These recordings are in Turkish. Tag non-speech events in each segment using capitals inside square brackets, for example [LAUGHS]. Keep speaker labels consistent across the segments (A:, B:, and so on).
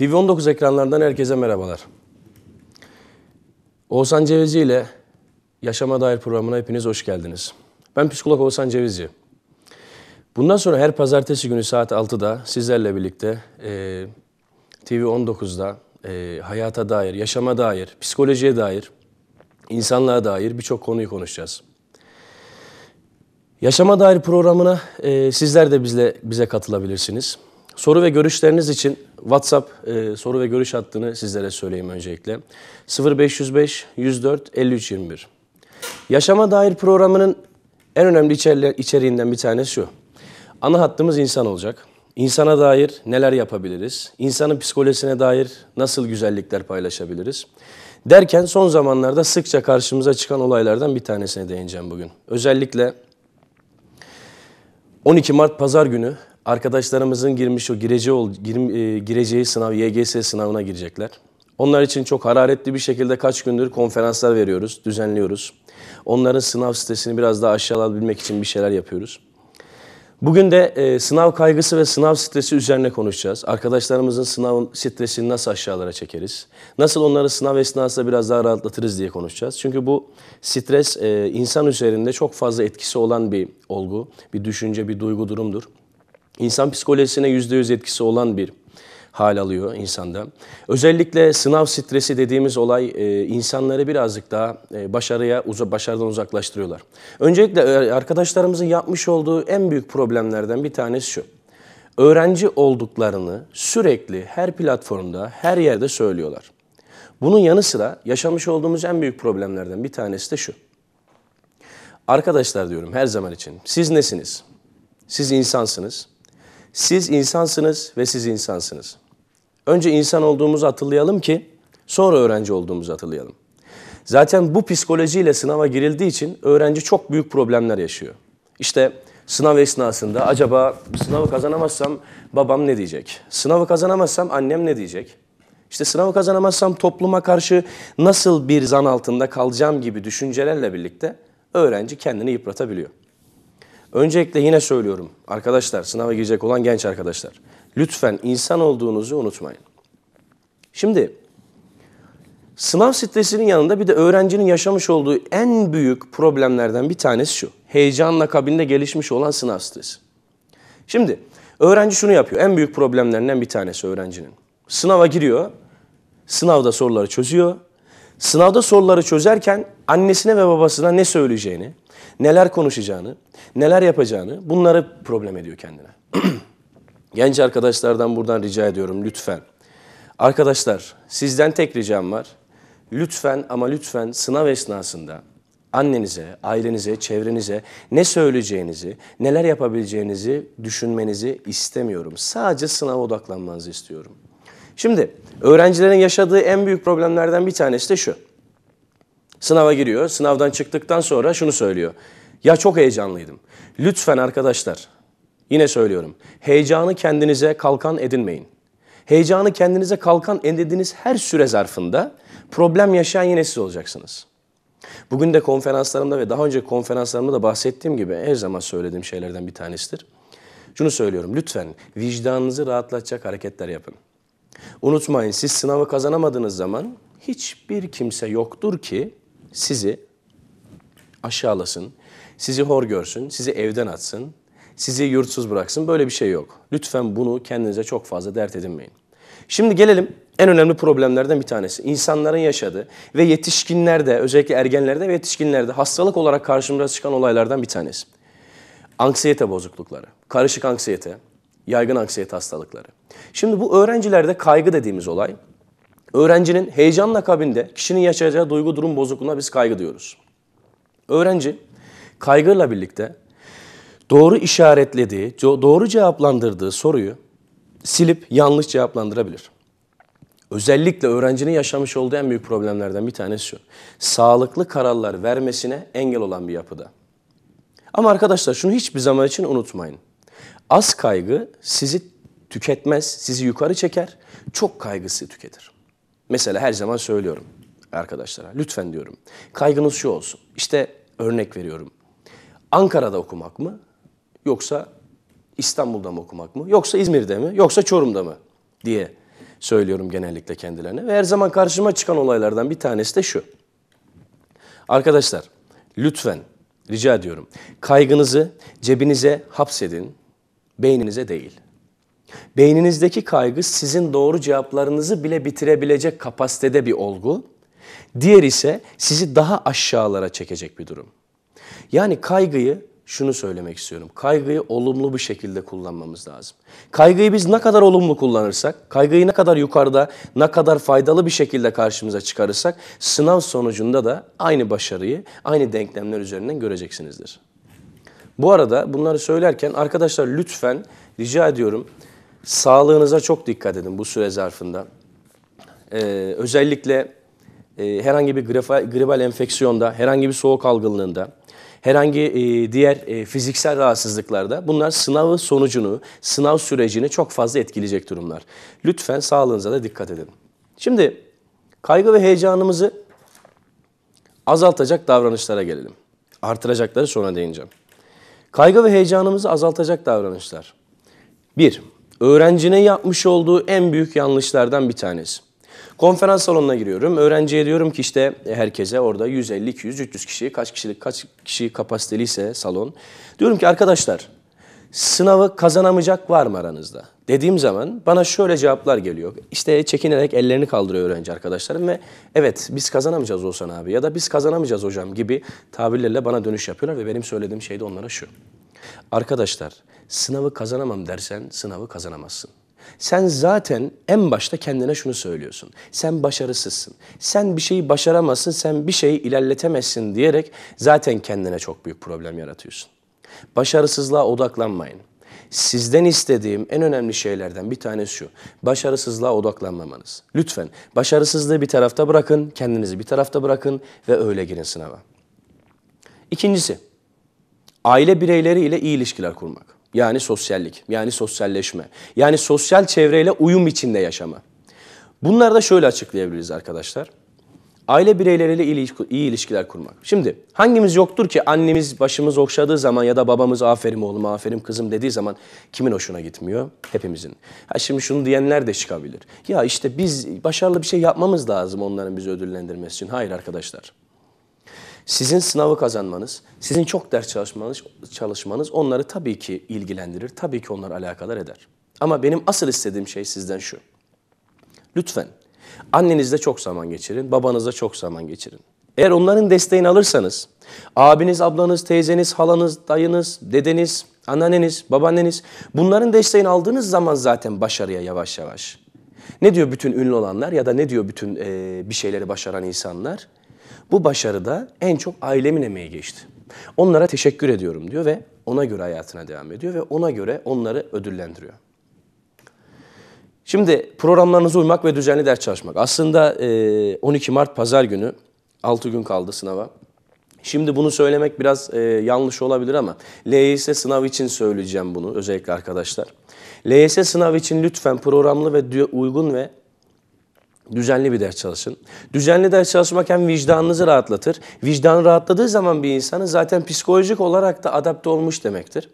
A: TV19 ekranlarından herkese merhabalar. Oğuzhan Cevizci ile Yaşama Dair programına hepiniz hoş geldiniz. Ben psikolog Oğuzhan Cevizci. Bundan sonra her pazartesi günü saat 6'da sizlerle birlikte e, TV19'da e, hayata dair, yaşama dair, psikolojiye dair, insanlığa dair birçok konuyu konuşacağız. Yaşama dair programına e, sizler de bizle bize katılabilirsiniz. Soru ve görüşleriniz için WhatsApp e, soru ve görüş hattını sizlere söyleyeyim öncelikle. 0505 104 53 21. Yaşama dair programının en önemli içeriğinden bir tanesi şu. Ana hattımız insan olacak. İnsana dair neler yapabiliriz? İnsanın psikolojisine dair nasıl güzellikler paylaşabiliriz? Derken son zamanlarda sıkça karşımıza çıkan olaylardan bir tanesine değineceğim bugün. Özellikle 12 Mart Pazar günü Arkadaşlarımızın girmiş o gireceği, ol, e, gireceği sınav YGS sınavına girecekler. Onlar için çok hararetli bir şekilde kaç gündür konferanslar veriyoruz, düzenliyoruz. Onların sınav stresini biraz daha aşağı alabilmek için bir şeyler yapıyoruz. Bugün de e, sınav kaygısı ve sınav stresi üzerine konuşacağız. Arkadaşlarımızın sınav stresini nasıl aşağılara çekeriz? Nasıl onları sınav esnasında biraz daha rahatlatırız diye konuşacağız. Çünkü bu stres e, insan üzerinde çok fazla etkisi olan bir olgu, bir düşünce, bir duygu durumdur. İnsan psikolojisine yüzde yüz etkisi olan bir hal alıyor insanda. Özellikle sınav stresi dediğimiz olay e, insanları birazcık daha e, başarıya, başarıdan uzaklaştırıyorlar. Öncelikle e, arkadaşlarımızın yapmış olduğu en büyük problemlerden bir tanesi şu. Öğrenci olduklarını sürekli her platformda, her yerde söylüyorlar. Bunun yanı sıra yaşamış olduğumuz en büyük problemlerden bir tanesi de şu. Arkadaşlar diyorum her zaman için siz nesiniz? Siz insansınız. Siz insansınız ve siz insansınız. Önce insan olduğumuzu hatırlayalım ki sonra öğrenci olduğumuzu hatırlayalım. Zaten bu psikolojiyle sınava girildiği için öğrenci çok büyük problemler yaşıyor. İşte sınav esnasında acaba sınavı kazanamazsam babam ne diyecek? Sınavı kazanamazsam annem ne diyecek? İşte sınavı kazanamazsam topluma karşı nasıl bir zan altında kalacağım gibi düşüncelerle birlikte öğrenci kendini yıpratabiliyor. Öncelikle yine söylüyorum arkadaşlar, sınava girecek olan genç arkadaşlar. Lütfen insan olduğunuzu unutmayın. Şimdi sınav stresinin yanında bir de öğrencinin yaşamış olduğu en büyük problemlerden bir tanesi şu. Heyecanla kabinde gelişmiş olan sınav stresi. Şimdi öğrenci şunu yapıyor. En büyük problemlerinden bir tanesi öğrencinin. Sınava giriyor. Sınavda soruları çözüyor. Sınavda soruları çözerken annesine ve babasına ne söyleyeceğini, neler konuşacağını, neler yapacağını bunları problem ediyor kendine. [CLEARS THROAT] Genç arkadaşlardan buradan rica ediyorum lütfen. Arkadaşlar sizden tek ricam var. Lütfen ama lütfen sınav esnasında annenize, ailenize, çevrenize ne söyleyeceğinizi, neler yapabileceğinizi düşünmenizi istemiyorum. Sadece sınava odaklanmanızı istiyorum. Şimdi öğrencilerin yaşadığı en büyük problemlerden bir tanesi de şu. Sınava giriyor. Sınavdan çıktıktan sonra şunu söylüyor. Ya çok heyecanlıydım. Lütfen arkadaşlar yine söylüyorum. Heyecanı kendinize kalkan edinmeyin. Heyecanı kendinize kalkan edindiğiniz her süre zarfında problem yaşayan yine siz olacaksınız. Bugün de konferanslarımda ve daha önce konferanslarımda da bahsettiğim gibi her zaman söylediğim şeylerden bir tanesidir. Şunu söylüyorum lütfen vicdanınızı rahatlatacak hareketler yapın. Unutmayın siz sınavı kazanamadığınız zaman hiçbir kimse yoktur ki sizi aşağılasın, sizi hor görsün, sizi evden atsın, sizi yurtsuz bıraksın. Böyle bir şey yok. Lütfen bunu kendinize çok fazla dert edinmeyin. Şimdi gelelim en önemli problemlerden bir tanesi. İnsanların yaşadığı ve yetişkinlerde, özellikle ergenlerde ve yetişkinlerde hastalık olarak karşımıza çıkan olaylardan bir tanesi. Anksiyete bozuklukları, karışık anksiyete, yaygın anksiyete hastalıkları. Şimdi bu öğrencilerde kaygı dediğimiz olay Öğrencinin heyecanın akabinde kişinin yaşayacağı duygu durum bozukluğuna biz kaygı diyoruz. Öğrenci kaygıyla birlikte doğru işaretlediği, doğru cevaplandırdığı soruyu silip yanlış cevaplandırabilir. Özellikle öğrencinin yaşamış olduğu en büyük problemlerden bir tanesi şu. Sağlıklı kararlar vermesine engel olan bir yapıda. Ama arkadaşlar şunu hiçbir zaman için unutmayın. Az kaygı sizi tüketmez, sizi yukarı çeker. Çok kaygısı tüketir. Mesela her zaman söylüyorum arkadaşlara. Lütfen diyorum. Kaygınız şu olsun. İşte örnek veriyorum. Ankara'da okumak mı? Yoksa İstanbul'da mı okumak mı? Yoksa İzmir'de mi? Yoksa Çorum'da mı? Diye söylüyorum genellikle kendilerine. Ve her zaman karşıma çıkan olaylardan bir tanesi de şu. Arkadaşlar lütfen rica ediyorum. Kaygınızı cebinize hapsedin, beyninize değil. Beyninizdeki kaygı sizin doğru cevaplarınızı bile bitirebilecek kapasitede bir olgu. Diğer ise sizi daha aşağılara çekecek bir durum. Yani kaygıyı şunu söylemek istiyorum. Kaygıyı olumlu bir şekilde kullanmamız lazım. Kaygıyı biz ne kadar olumlu kullanırsak, kaygıyı ne kadar yukarıda, ne kadar faydalı bir şekilde karşımıza çıkarırsak sınav sonucunda da aynı başarıyı, aynı denklemler üzerinden göreceksinizdir. Bu arada bunları söylerken arkadaşlar lütfen rica ediyorum Sağlığınıza çok dikkat edin bu süre zarfında. Ee, özellikle e, herhangi bir grifa, gribal enfeksiyonda, herhangi bir soğuk algınlığında, herhangi e, diğer e, fiziksel rahatsızlıklarda bunlar sınavı sonucunu, sınav sürecini çok fazla etkileyecek durumlar. Lütfen sağlığınıza da dikkat edin. Şimdi kaygı ve heyecanımızı azaltacak davranışlara gelelim. Artıracakları sonra değineceğim. Kaygı ve heyecanımızı azaltacak davranışlar. 1 öğrencine yapmış olduğu en büyük yanlışlardan bir tanesi. Konferans salonuna giriyorum. Öğrenciye diyorum ki işte e, herkese orada 150, 200, 300 kişi, kaç kişilik, kaç kişi kapasiteliyse salon. Diyorum ki arkadaşlar sınavı kazanamayacak var mı aranızda? Dediğim zaman bana şöyle cevaplar geliyor. İşte çekinerek ellerini kaldırıyor öğrenci arkadaşlarım ve evet biz kazanamayacağız Oğuzhan abi ya da biz kazanamayacağız hocam gibi tabirlerle bana dönüş yapıyorlar ve benim söylediğim şey de onlara şu. Arkadaşlar sınavı kazanamam dersen sınavı kazanamazsın. Sen zaten en başta kendine şunu söylüyorsun. Sen başarısızsın. Sen bir şeyi başaramazsın, sen bir şeyi ilerletemezsin diyerek zaten kendine çok büyük problem yaratıyorsun. Başarısızlığa odaklanmayın. Sizden istediğim en önemli şeylerden bir tanesi şu. Başarısızlığa odaklanmamanız. Lütfen başarısızlığı bir tarafta bırakın, kendinizi bir tarafta bırakın ve öyle girin sınava. İkincisi, aile bireyleri ile iyi ilişkiler kurmak. Yani sosyallik, yani sosyalleşme, yani sosyal çevreyle uyum içinde yaşama. Bunları da şöyle açıklayabiliriz arkadaşlar. Aile bireyleriyle iyi, iyi ilişkiler kurmak. Şimdi hangimiz yoktur ki annemiz başımız okşadığı zaman ya da babamız aferin oğlum, aferin kızım dediği zaman kimin hoşuna gitmiyor? Hepimizin. Ha şimdi şunu diyenler de çıkabilir. Ya işte biz başarılı bir şey yapmamız lazım onların bizi ödüllendirmesi için. Hayır arkadaşlar. Sizin sınavı kazanmanız, sizin çok ders çalışmanız, çalışmanız onları tabii ki ilgilendirir, tabii ki onları alakadar eder. Ama benim asıl istediğim şey sizden şu. Lütfen annenizle çok zaman geçirin, babanızla çok zaman geçirin. Eğer onların desteğini alırsanız, abiniz, ablanız, teyzeniz, halanız, dayınız, dedeniz, anneanneniz, babaanneniz bunların desteğini aldığınız zaman zaten başarıya yavaş yavaş. Ne diyor bütün ünlü olanlar ya da ne diyor bütün e, bir şeyleri başaran insanlar? Bu başarıda en çok ailemin emeği geçti. Onlara teşekkür ediyorum diyor ve ona göre hayatına devam ediyor ve ona göre onları ödüllendiriyor. Şimdi programlarınıza uymak ve düzenli ders çalışmak. Aslında 12 e, Mart pazar günü 6 gün kaldı sınava. Şimdi bunu söylemek biraz e, yanlış olabilir ama LYS sınavı için söyleyeceğim bunu özellikle arkadaşlar. LYS sınavı için lütfen programlı ve uygun ve Düzenli bir ders çalışın. Düzenli ders çalışmak hem vicdanınızı rahatlatır. Vicdan rahatladığı zaman bir insanı zaten psikolojik olarak da adapte olmuş demektir.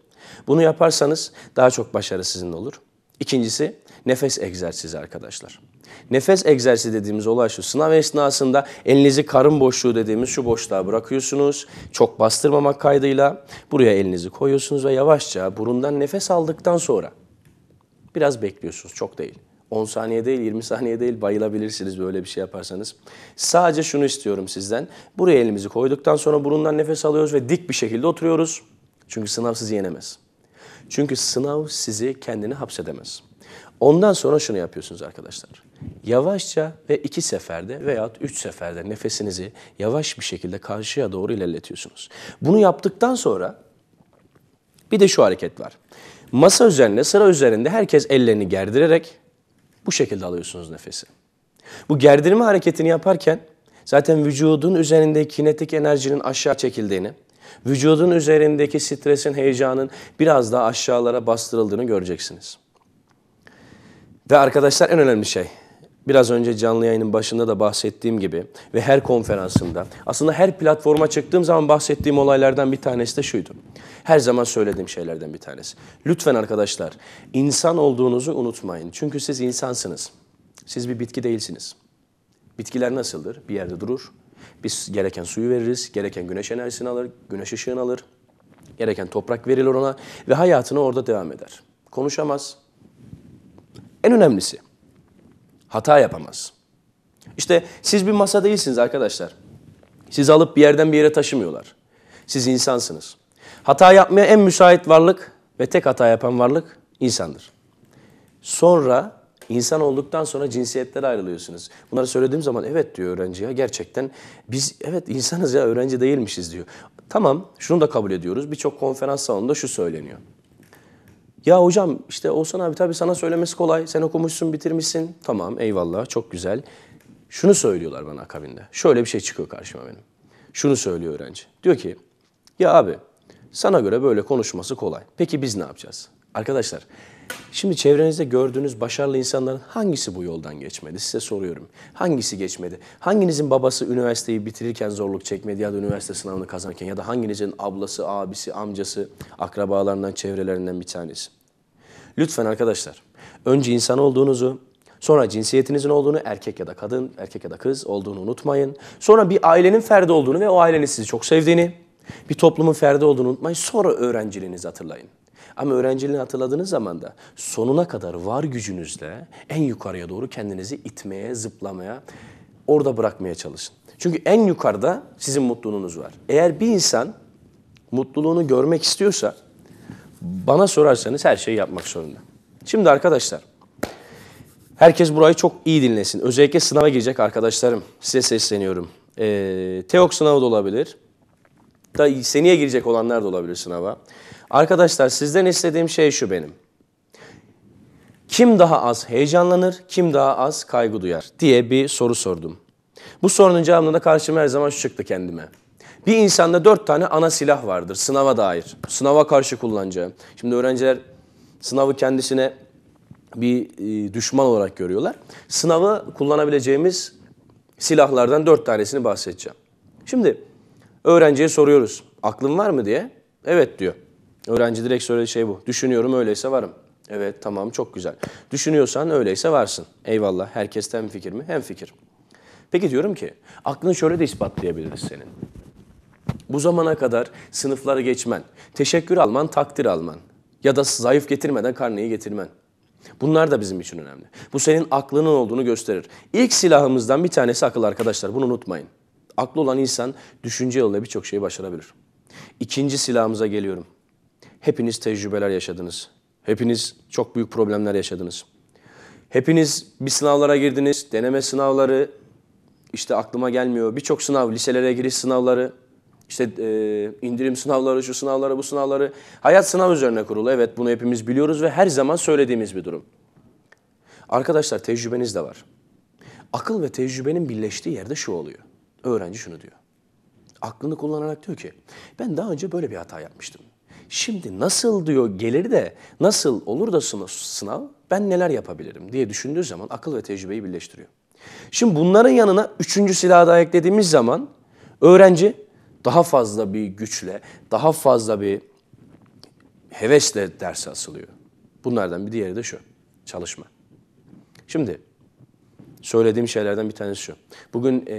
A: Bunu yaparsanız daha çok başarı sizin olur. İkincisi nefes egzersizi arkadaşlar. Nefes egzersizi dediğimiz olay şu. Sınav esnasında elinizi karın boşluğu dediğimiz şu boşluğa bırakıyorsunuz. Çok bastırmamak kaydıyla buraya elinizi koyuyorsunuz ve yavaşça burundan nefes aldıktan sonra biraz bekliyorsunuz. Çok değil. 10 saniye değil 20 saniye değil bayılabilirsiniz böyle bir şey yaparsanız. Sadece şunu istiyorum sizden. Buraya elimizi koyduktan sonra burundan nefes alıyoruz ve dik bir şekilde oturuyoruz. Çünkü sınav sizi yenemez. Çünkü sınav sizi kendini hapsedemez. Ondan sonra şunu yapıyorsunuz arkadaşlar. Yavaşça ve iki seferde veya üç seferde nefesinizi yavaş bir şekilde karşıya doğru ilerletiyorsunuz. Bunu yaptıktan sonra bir de şu hareket var. Masa üzerinde, sıra üzerinde herkes ellerini gerdirerek bu şekilde alıyorsunuz nefesi. Bu gerdirme hareketini yaparken zaten vücudun üzerindeki kinetik enerjinin aşağı çekildiğini, vücudun üzerindeki stresin, heyecanın biraz daha aşağılara bastırıldığını göreceksiniz. Ve arkadaşlar en önemli şey biraz önce canlı yayının başında da bahsettiğim gibi ve her konferansımda aslında her platforma çıktığım zaman bahsettiğim olaylardan bir tanesi de şuydu. Her zaman söylediğim şeylerden bir tanesi. Lütfen arkadaşlar insan olduğunuzu unutmayın. Çünkü siz insansınız. Siz bir bitki değilsiniz. Bitkiler nasıldır? Bir yerde durur. Biz gereken suyu veririz, gereken güneş enerjisini alır, güneş ışığını alır, gereken toprak verilir ona ve hayatını orada devam eder. Konuşamaz. En önemlisi Hata yapamaz. İşte siz bir masa değilsiniz arkadaşlar. Siz alıp bir yerden bir yere taşımıyorlar. Siz insansınız. Hata yapmaya en müsait varlık ve tek hata yapan varlık insandır. Sonra insan olduktan sonra cinsiyetlere ayrılıyorsunuz. Bunları söylediğim zaman evet diyor öğrenci ya gerçekten biz evet insanız ya öğrenci değilmişiz diyor. Tamam şunu da kabul ediyoruz. Birçok konferans salonunda şu söyleniyor. Ya hocam işte Oğuzhan abi tabii sana söylemesi kolay. Sen okumuşsun, bitirmişsin. Tamam eyvallah çok güzel. Şunu söylüyorlar bana akabinde. Şöyle bir şey çıkıyor karşıma benim. Şunu söylüyor öğrenci. Diyor ki ya abi sana göre böyle konuşması kolay. Peki biz ne yapacağız? Arkadaşlar Şimdi çevrenizde gördüğünüz başarılı insanların hangisi bu yoldan geçmedi? Size soruyorum. Hangisi geçmedi? Hanginizin babası üniversiteyi bitirirken zorluk çekmedi ya da üniversite sınavını kazanırken ya da hanginizin ablası, abisi, amcası, akrabalarından, çevrelerinden bir tanesi? Lütfen arkadaşlar, önce insan olduğunuzu, Sonra cinsiyetinizin olduğunu, erkek ya da kadın, erkek ya da kız olduğunu unutmayın. Sonra bir ailenin ferdi olduğunu ve o ailenin sizi çok sevdiğini, bir toplumun ferdi olduğunu unutmayın. Sonra öğrenciliğinizi hatırlayın. Ama öğrenciliğini hatırladığınız zaman da sonuna kadar var gücünüzle en yukarıya doğru kendinizi itmeye, zıplamaya, orada bırakmaya çalışın. Çünkü en yukarıda sizin mutluluğunuz var. Eğer bir insan mutluluğunu görmek istiyorsa bana sorarsanız her şeyi yapmak zorunda. Şimdi arkadaşlar herkes burayı çok iyi dinlesin. Özellikle sınava girecek arkadaşlarım size sesleniyorum. Ee, TEOK sınavı da olabilir. Da seneye girecek olanlar da olabilir sınava. Arkadaşlar sizden istediğim şey şu benim. Kim daha az heyecanlanır, kim daha az kaygı duyar diye bir soru sordum. Bu sorunun cevabında da karşıma her zaman şu çıktı kendime. Bir insanda dört tane ana silah vardır sınava dair. Sınava karşı kullanacağı. Şimdi öğrenciler sınavı kendisine bir e, düşman olarak görüyorlar. Sınavı kullanabileceğimiz silahlardan dört tanesini bahsedeceğim. Şimdi öğrenciye soruyoruz. Aklın var mı diye. Evet diyor. Öğrenci direkt söyledi şey bu. Düşünüyorum öyleyse varım. Evet tamam çok güzel. Düşünüyorsan öyleyse varsın. Eyvallah herkesten fikir mi? Hem fikir. Peki diyorum ki aklını şöyle de ispatlayabiliriz senin. Bu zamana kadar sınıfları geçmen, teşekkür alman, takdir alman ya da zayıf getirmeden karneyi getirmen. Bunlar da bizim için önemli. Bu senin aklının olduğunu gösterir. İlk silahımızdan bir tanesi akıl arkadaşlar bunu unutmayın. Aklı olan insan düşünce yoluyla birçok şeyi başarabilir. İkinci silahımıza geliyorum. Hepiniz tecrübeler yaşadınız. Hepiniz çok büyük problemler yaşadınız. Hepiniz bir sınavlara girdiniz. Deneme sınavları, işte aklıma gelmiyor. Birçok sınav, liselere giriş sınavları, işte e, indirim sınavları, şu sınavları, bu sınavları. Hayat sınav üzerine kurulu. Evet bunu hepimiz biliyoruz ve her zaman söylediğimiz bir durum. Arkadaşlar tecrübeniz de var. Akıl ve tecrübenin birleştiği yerde şu oluyor. Öğrenci şunu diyor. Aklını kullanarak diyor ki ben daha önce böyle bir hata yapmıştım. Şimdi nasıl diyor gelir de nasıl olur da sınav ben neler yapabilirim diye düşündüğü zaman akıl ve tecrübeyi birleştiriyor. Şimdi bunların yanına üçüncü silahı da eklediğimiz zaman öğrenci daha fazla bir güçle, daha fazla bir hevesle derse asılıyor. Bunlardan bir diğeri de şu, çalışma. Şimdi söylediğim şeylerden bir tanesi şu. Bugün e,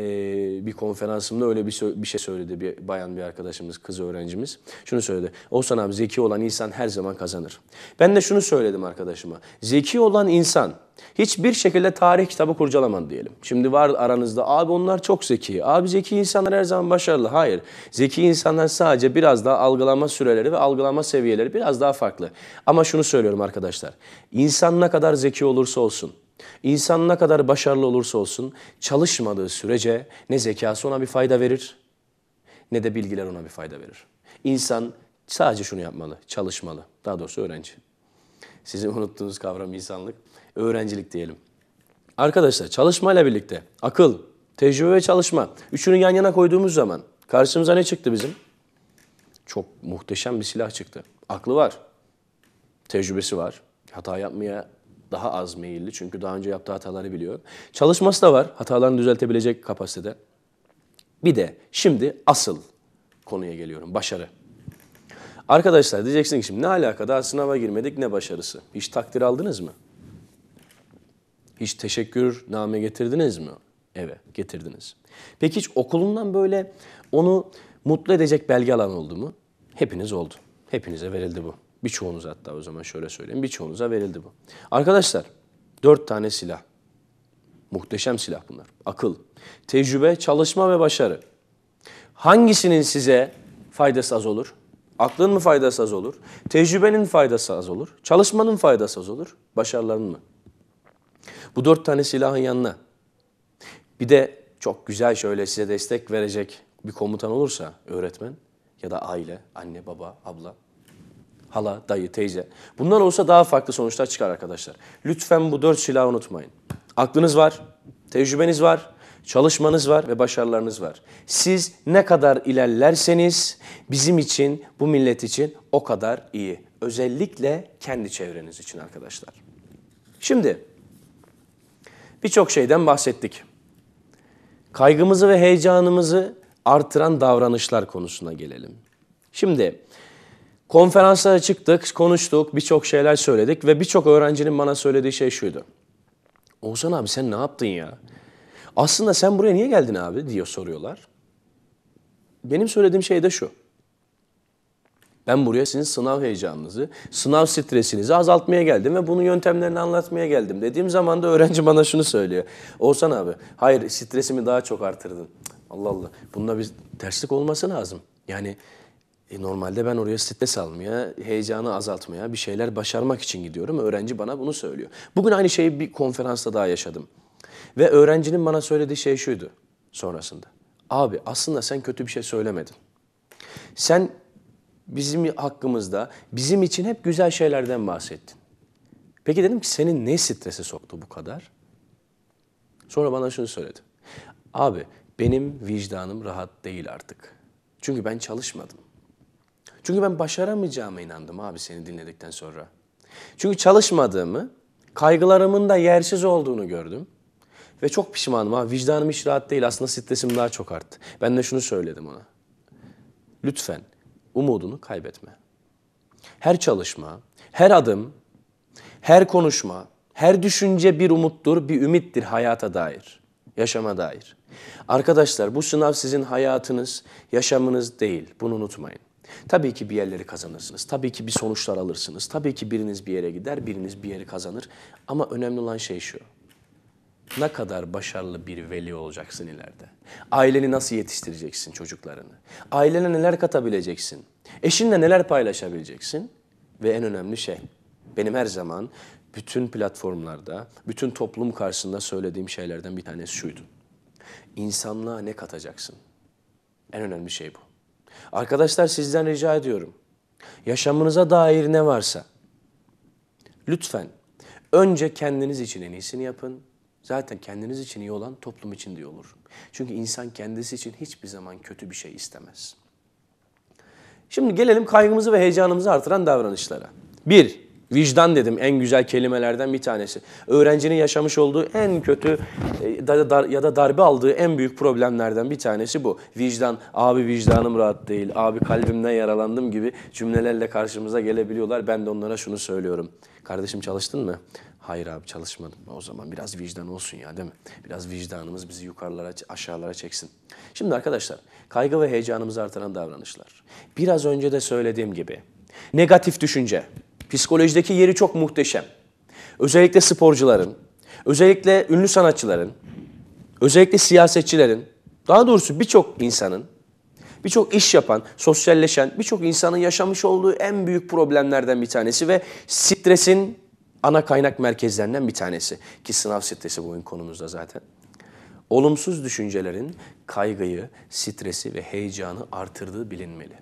A: bir konferansımda öyle bir, bir şey söyledi bir bayan bir arkadaşımız, kız öğrencimiz. Şunu söyledi. Oğuzhan abi zeki olan insan her zaman kazanır. Ben de şunu söyledim arkadaşıma. Zeki olan insan hiçbir şekilde tarih kitabı kurcalamadı diyelim. Şimdi var aranızda abi onlar çok zeki. Abi zeki insanlar her zaman başarılı. Hayır. Zeki insanlar sadece biraz daha algılama süreleri ve algılama seviyeleri biraz daha farklı. Ama şunu söylüyorum arkadaşlar. İnsan ne kadar zeki olursa olsun İnsan ne kadar başarılı olursa olsun çalışmadığı sürece ne zekası ona bir fayda verir ne de bilgiler ona bir fayda verir. İnsan sadece şunu yapmalı, çalışmalı. Daha doğrusu öğrenci. Sizin unuttuğunuz kavram insanlık. Öğrencilik diyelim. Arkadaşlar çalışmayla birlikte akıl, tecrübe ve çalışma. Üçünü yan yana koyduğumuz zaman karşımıza ne çıktı bizim? Çok muhteşem bir silah çıktı. Aklı var. Tecrübesi var. Hata yapmaya daha az meyilli. Çünkü daha önce yaptığı hataları biliyor. Çalışması da var. Hatalarını düzeltebilecek kapasitede. Bir de şimdi asıl konuya geliyorum. Başarı. Arkadaşlar diyeceksin ki şimdi ne alakada? sınava girmedik ne başarısı? Hiç takdir aldınız mı? Hiç teşekkür name getirdiniz mi? Evet, getirdiniz. Peki hiç okulundan böyle onu mutlu edecek belge alan oldu mu? Hepiniz oldu. Hepinize verildi bu. Birçoğunuz hatta o zaman şöyle söyleyeyim. Birçoğunuza verildi bu. Arkadaşlar dört tane silah. Muhteşem silah bunlar. Akıl, tecrübe, çalışma ve başarı. Hangisinin size faydası az olur? Aklın mı faydası az olur? Tecrübenin faydası az olur? Çalışmanın faydası az olur? Başarıların mı? Bu dört tane silahın yanına bir de çok güzel şöyle size destek verecek bir komutan olursa öğretmen ya da aile, anne, baba, abla hala, dayı, teyze. Bunlar olsa daha farklı sonuçlar çıkar arkadaşlar. Lütfen bu dört silahı unutmayın. Aklınız var, tecrübeniz var, çalışmanız var ve başarılarınız var. Siz ne kadar ilerlerseniz bizim için, bu millet için o kadar iyi. Özellikle kendi çevreniz için arkadaşlar. Şimdi birçok şeyden bahsettik. Kaygımızı ve heyecanımızı artıran davranışlar konusuna gelelim. Şimdi Konferanslara çıktık, konuştuk, birçok şeyler söyledik ve birçok öğrencinin bana söylediği şey şuydu. Oğuzhan abi sen ne yaptın ya? Aslında sen buraya niye geldin abi diyor soruyorlar. Benim söylediğim şey de şu. Ben buraya sizin sınav heyecanınızı, sınav stresinizi azaltmaya geldim ve bunun yöntemlerini anlatmaya geldim. Dediğim zaman da öğrenci bana şunu söylüyor. Oğuzhan abi, hayır stresimi daha çok artırdın. Allah Allah, bunda bir terslik olması lazım. Yani e normalde ben oraya stres almaya, heyecanı azaltmaya, bir şeyler başarmak için gidiyorum. Öğrenci bana bunu söylüyor. Bugün aynı şeyi bir konferansta daha yaşadım. Ve öğrencinin bana söylediği şey şuydu sonrasında. Abi aslında sen kötü bir şey söylemedin. Sen bizim hakkımızda, bizim için hep güzel şeylerden bahsettin. Peki dedim ki senin ne stresi soktu bu kadar? Sonra bana şunu söyledi. Abi benim vicdanım rahat değil artık. Çünkü ben çalışmadım. Çünkü ben başaramayacağıma inandım abi seni dinledikten sonra. Çünkü çalışmadığımı, kaygılarımın da yersiz olduğunu gördüm. Ve çok pişmanım abi. Vicdanım hiç rahat değil. Aslında stresim daha çok arttı. Ben de şunu söyledim ona. Lütfen umudunu kaybetme. Her çalışma, her adım, her konuşma, her düşünce bir umuttur, bir ümittir hayata dair, yaşama dair. Arkadaşlar bu sınav sizin hayatınız, yaşamınız değil. Bunu unutmayın. Tabii ki bir yerleri kazanırsınız. Tabii ki bir sonuçlar alırsınız. Tabii ki biriniz bir yere gider, biriniz bir yeri kazanır. Ama önemli olan şey şu. Ne kadar başarılı bir veli olacaksın ileride? Aileni nasıl yetiştireceksin çocuklarını? Ailene neler katabileceksin? Eşinle neler paylaşabileceksin? Ve en önemli şey, benim her zaman bütün platformlarda, bütün toplum karşısında söylediğim şeylerden bir tanesi şuydu. İnsanlığa ne katacaksın? En önemli şey bu. Arkadaşlar sizden rica ediyorum. Yaşamınıza dair ne varsa lütfen önce kendiniz için en iyisini yapın. Zaten kendiniz için iyi olan toplum için de iyi olur. Çünkü insan kendisi için hiçbir zaman kötü bir şey istemez. Şimdi gelelim kaygımızı ve heyecanımızı artıran davranışlara. Bir, Vicdan dedim en güzel kelimelerden bir tanesi. Öğrencinin yaşamış olduğu en kötü e, ya da darbe aldığı en büyük problemlerden bir tanesi bu. Vicdan, abi vicdanım rahat değil, abi kalbimden yaralandım gibi cümlelerle karşımıza gelebiliyorlar. Ben de onlara şunu söylüyorum. Kardeşim çalıştın mı? Hayır abi çalışmadım. O zaman biraz vicdan olsun ya değil mi? Biraz vicdanımız bizi yukarılara, aşağılara çeksin. Şimdi arkadaşlar, kaygı ve heyecanımızı artıran davranışlar. Biraz önce de söylediğim gibi negatif düşünce Psikolojideki yeri çok muhteşem. Özellikle sporcuların, özellikle ünlü sanatçıların, özellikle siyasetçilerin, daha doğrusu birçok insanın, birçok iş yapan, sosyalleşen, birçok insanın yaşamış olduğu en büyük problemlerden bir tanesi ve stresin ana kaynak merkezlerinden bir tanesi. Ki sınav stresi bugün konumuzda zaten. Olumsuz düşüncelerin kaygıyı, stresi ve heyecanı artırdığı bilinmeli.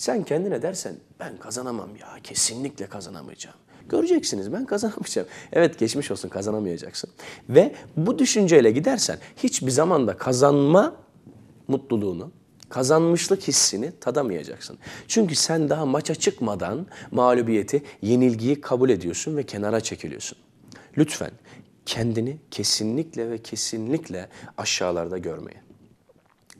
A: Sen kendine dersen ben kazanamam ya kesinlikle kazanamayacağım. Göreceksiniz ben kazanamayacağım. [LAUGHS] Evet geçmiş olsun kazanamayacaksın. Ve bu düşünceyle gidersen hiçbir zamanda kazanma mutluluğunu, kazanmışlık hissini tadamayacaksın. Çünkü sen daha maça çıkmadan mağlubiyeti, yenilgiyi kabul ediyorsun ve kenara çekiliyorsun. Lütfen kendini kesinlikle ve kesinlikle aşağılarda görmeyin.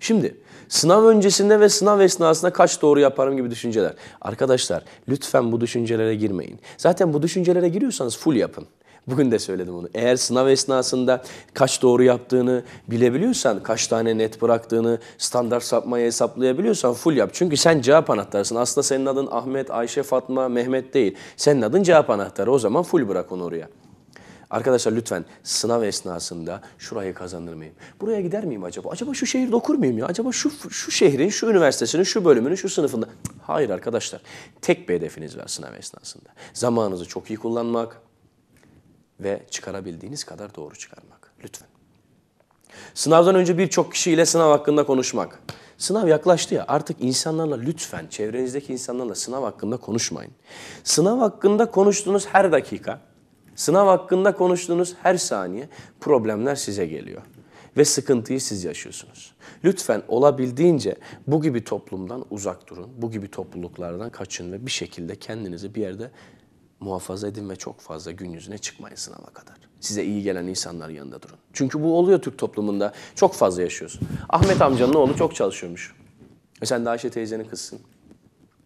A: Şimdi Sınav öncesinde ve sınav esnasında kaç doğru yaparım gibi düşünceler. Arkadaşlar lütfen bu düşüncelere girmeyin. Zaten bu düşüncelere giriyorsanız full yapın. Bugün de söyledim bunu. Eğer sınav esnasında kaç doğru yaptığını bilebiliyorsan, kaç tane net bıraktığını, standart sapmayı hesaplayabiliyorsan full yap. Çünkü sen cevap anahtarısın. Aslında senin adın Ahmet, Ayşe, Fatma, Mehmet değil. Senin adın cevap anahtarı. O zaman full bırak onu oraya. Arkadaşlar lütfen sınav esnasında şurayı kazanır mıyım? Buraya gider miyim acaba? Acaba şu şehirde okur muyum ya? Acaba şu, şu şehrin, şu üniversitesinin, şu bölümünün, şu sınıfında? Hayır arkadaşlar. Tek bir hedefiniz var sınav esnasında. Zamanınızı çok iyi kullanmak ve çıkarabildiğiniz kadar doğru çıkarmak. Lütfen. Sınavdan önce birçok kişiyle sınav hakkında konuşmak. Sınav yaklaştı ya artık insanlarla lütfen çevrenizdeki insanlarla sınav hakkında konuşmayın. Sınav hakkında konuştuğunuz her dakika Sınav hakkında konuştuğunuz her saniye problemler size geliyor ve sıkıntıyı siz yaşıyorsunuz. Lütfen olabildiğince bu gibi toplumdan uzak durun, bu gibi topluluklardan kaçın ve bir şekilde kendinizi bir yerde muhafaza edin ve çok fazla gün yüzüne çıkmayın sınava kadar. Size iyi gelen insanlar yanında durun. Çünkü bu oluyor Türk toplumunda. Çok fazla yaşıyorsun. Ahmet amcanın oğlu çok çalışıyormuş. E sen de Ayşe teyzenin kızsın.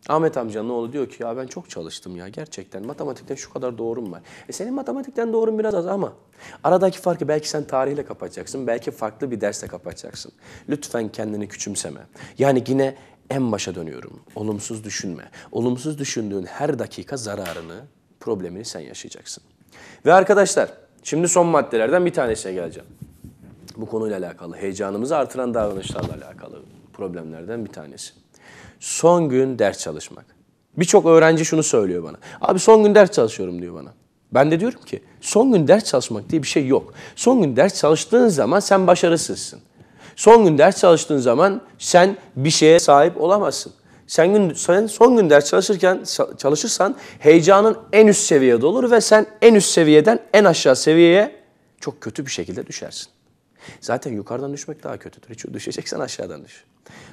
A: Ahmet amcanın oğlu diyor ki ya ben çok çalıştım ya gerçekten matematikten şu kadar doğrum var. E senin matematikten doğrun biraz az ama aradaki farkı belki sen tarihle kapatacaksın, belki farklı bir derse kapatacaksın. Lütfen kendini küçümseme. Yani yine en başa dönüyorum. Olumsuz düşünme. Olumsuz düşündüğün her dakika zararını, problemini sen yaşayacaksın. Ve arkadaşlar şimdi son maddelerden bir tanesine geleceğim. Bu konuyla alakalı, heyecanımızı artıran davranışlarla alakalı problemlerden bir tanesi son gün ders çalışmak. Birçok öğrenci şunu söylüyor bana. Abi son gün ders çalışıyorum diyor bana. Ben de diyorum ki son gün ders çalışmak diye bir şey yok. Son gün ders çalıştığın zaman sen başarısızsın. Son gün ders çalıştığın zaman sen bir şeye sahip olamazsın. Sen, gün, sen son gün ders çalışırken çalışırsan heyecanın en üst seviyede olur ve sen en üst seviyeden en aşağı seviyeye çok kötü bir şekilde düşersin. Zaten yukarıdan düşmek daha kötüdür. Hiç düşeceksen aşağıdan düş.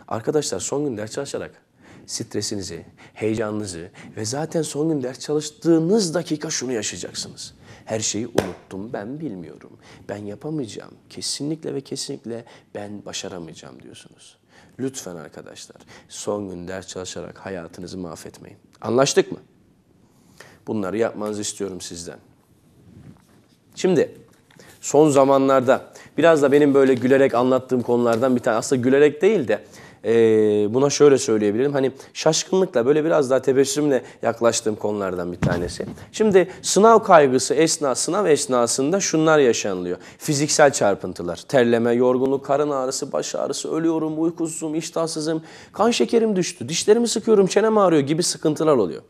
A: Arkadaşlar son gün ders çalışarak stresinizi, heyecanınızı ve zaten son gün ders çalıştığınız dakika şunu yaşayacaksınız. Her şeyi unuttum, ben bilmiyorum, ben yapamayacağım, kesinlikle ve kesinlikle ben başaramayacağım diyorsunuz. Lütfen arkadaşlar son gün ders çalışarak hayatınızı mahvetmeyin. Anlaştık mı? Bunları yapmanızı istiyorum sizden. Şimdi son zamanlarda biraz da benim böyle gülerek anlattığım konulardan bir tane aslında gülerek değil de e, buna şöyle söyleyebilirim. Hani şaşkınlıkla böyle biraz daha tebessümle yaklaştığım konulardan bir tanesi. Şimdi sınav kaygısı esna, sınav esnasında şunlar yaşanılıyor. Fiziksel çarpıntılar, terleme, yorgunluk, karın ağrısı, baş ağrısı, ölüyorum, uykusuzum, iştahsızım, kan şekerim düştü, dişlerimi sıkıyorum, çenem ağrıyor gibi sıkıntılar oluyor.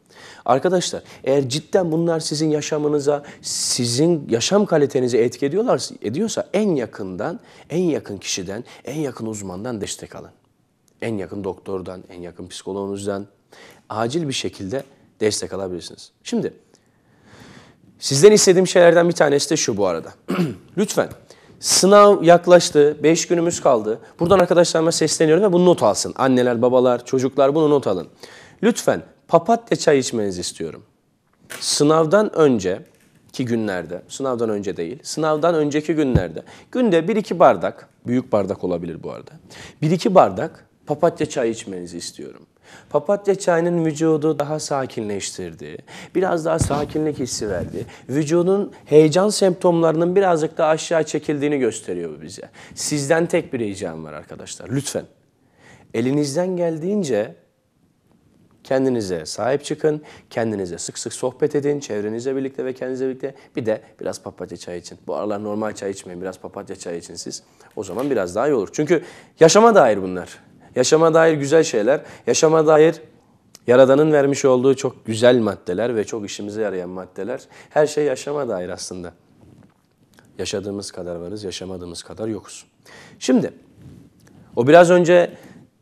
A: Arkadaşlar eğer cidden bunlar sizin yaşamınıza, sizin yaşam kalitenizi etki ediyorlarsa, ediyorsa en yakından, en yakın kişiden, en yakın uzmandan destek alın en yakın doktordan, en yakın psikoloğunuzdan acil bir şekilde destek alabilirsiniz. Şimdi sizden istediğim şeylerden bir tanesi de şu bu arada. [CLEARS THROAT] Lütfen sınav yaklaştı, 5 günümüz kaldı. Buradan arkadaşlarıma sesleniyorum ve bunu not alsın. Anneler, babalar, çocuklar bunu not alın. Lütfen papatya çay içmenizi istiyorum. Sınavdan önce ki günlerde, sınavdan önce değil, sınavdan önceki günlerde günde 1-2 bardak, büyük bardak olabilir bu arada. 1-2 bardak papatya çayı içmenizi istiyorum. Papatya çayının vücudu daha sakinleştirdi. Biraz daha sakinlik hissi verdi. Vücudun heyecan semptomlarının birazcık daha aşağı çekildiğini gösteriyor bu bize. Sizden tek bir ricam var arkadaşlar. Lütfen elinizden geldiğince kendinize sahip çıkın. Kendinize sık sık sohbet edin. Çevrenizle birlikte ve kendinizle birlikte. Bir de biraz papatya çayı için. Bu aralar normal çay içmeyin. Biraz papatya çayı için siz. O zaman biraz daha iyi olur. Çünkü yaşama dair bunlar. Yaşama dair güzel şeyler, yaşama dair Yaradan'ın vermiş olduğu çok güzel maddeler ve çok işimize yarayan maddeler. Her şey yaşama dair aslında. Yaşadığımız kadar varız, yaşamadığımız kadar yokuz. Şimdi o biraz önce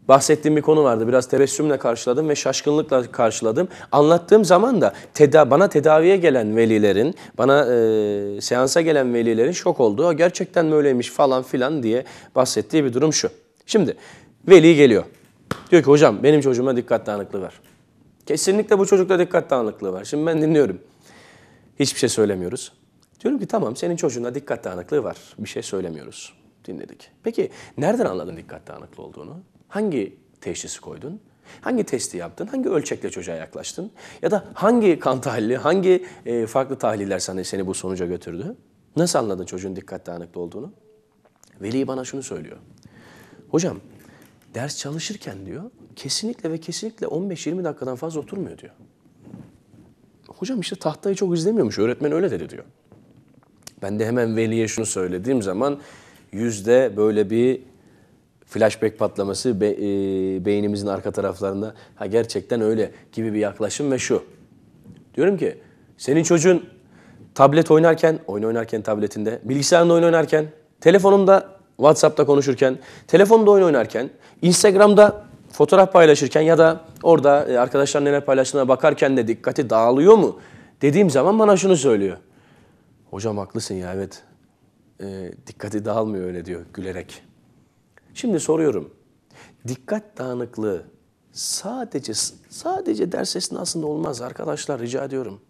A: bahsettiğim bir konu vardı. Biraz tebessümle karşıladım ve şaşkınlıkla karşıladım. Anlattığım zaman da teda bana tedaviye gelen velilerin, bana e, seansa gelen velilerin şok olduğu, gerçekten böyleymiş falan filan diye bahsettiği bir durum şu. Şimdi Veli geliyor. Diyor ki hocam benim çocuğuma dikkat dağınıklığı var. Kesinlikle bu çocukta dikkat dağınıklığı var. Şimdi ben dinliyorum. Hiçbir şey söylemiyoruz. Diyorum ki tamam senin çocuğunda dikkat dağınıklığı var. Bir şey söylemiyoruz. Dinledik. Peki nereden anladın dikkat dağınıklığı olduğunu? Hangi teşhisi koydun? Hangi testi yaptın? Hangi ölçekle çocuğa yaklaştın? Ya da hangi kan tahlili, hangi e, farklı tahliller sana, seni bu sonuca götürdü? Nasıl anladın çocuğun dikkat dağınıklı olduğunu? Veli bana şunu söylüyor. Hocam ders çalışırken diyor kesinlikle ve kesinlikle 15-20 dakikadan fazla oturmuyor diyor. Hocam işte tahtayı çok izlemiyormuş öğretmen öyle dedi diyor. Ben de hemen veliye şunu söylediğim zaman yüzde böyle bir flashback patlaması be, e, beynimizin arka taraflarında ha gerçekten öyle gibi bir yaklaşım ve şu. Diyorum ki senin çocuğun tablet oynarken, oyun oynarken tabletinde, bilgisayarında oyun oynarken, telefonunda WhatsApp'ta konuşurken, telefonda oyun oynarken, Instagram'da fotoğraf paylaşırken ya da orada e, arkadaşlar neler paylaştığına bakarken de dikkati dağılıyor mu? Dediğim zaman bana şunu söylüyor. Hocam haklısın ya evet. E, dikkati dağılmıyor öyle diyor gülerek. Şimdi soruyorum. Dikkat dağınıklığı sadece sadece ders esnasında olmaz arkadaşlar rica ediyorum.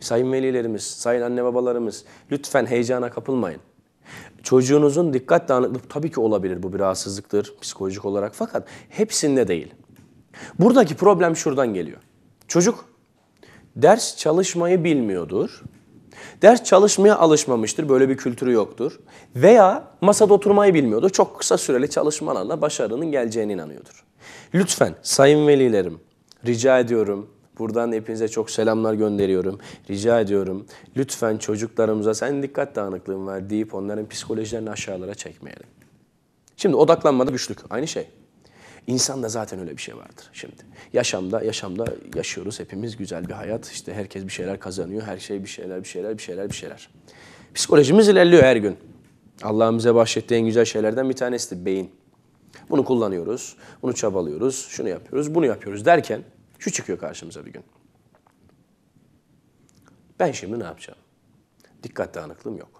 A: Sayın velilerimiz, sayın anne babalarımız lütfen heyecana kapılmayın. Çocuğunuzun dikkat dağınıklığı tabii ki olabilir bu bir rahatsızlıktır psikolojik olarak fakat hepsinde değil. Buradaki problem şuradan geliyor. Çocuk ders çalışmayı bilmiyordur. Ders çalışmaya alışmamıştır, böyle bir kültürü yoktur. Veya masada oturmayı bilmiyordur, çok kısa süreli çalışmalarla başarının geleceğine inanıyordur. Lütfen sayın velilerim, rica ediyorum Buradan hepinize çok selamlar gönderiyorum. Rica ediyorum. Lütfen çocuklarımıza sen dikkat dağınıklığın var deyip onların psikolojilerini aşağılara çekmeyelim. Şimdi odaklanmada güçlük. Aynı şey. İnsanda zaten öyle bir şey vardır şimdi. Yaşamda, yaşamda yaşıyoruz hepimiz güzel bir hayat. İşte herkes bir şeyler kazanıyor. Her şey bir şeyler, bir şeyler, bir şeyler, bir şeyler. Psikolojimiz ilerliyor her gün. Allah'ın bize bahşettiği en güzel şeylerden bir tanesi de beyin. Bunu kullanıyoruz, bunu çabalıyoruz, şunu yapıyoruz, bunu yapıyoruz derken şu çıkıyor karşımıza bir gün. Ben şimdi ne yapacağım? Dikkat dağınıklığım yok.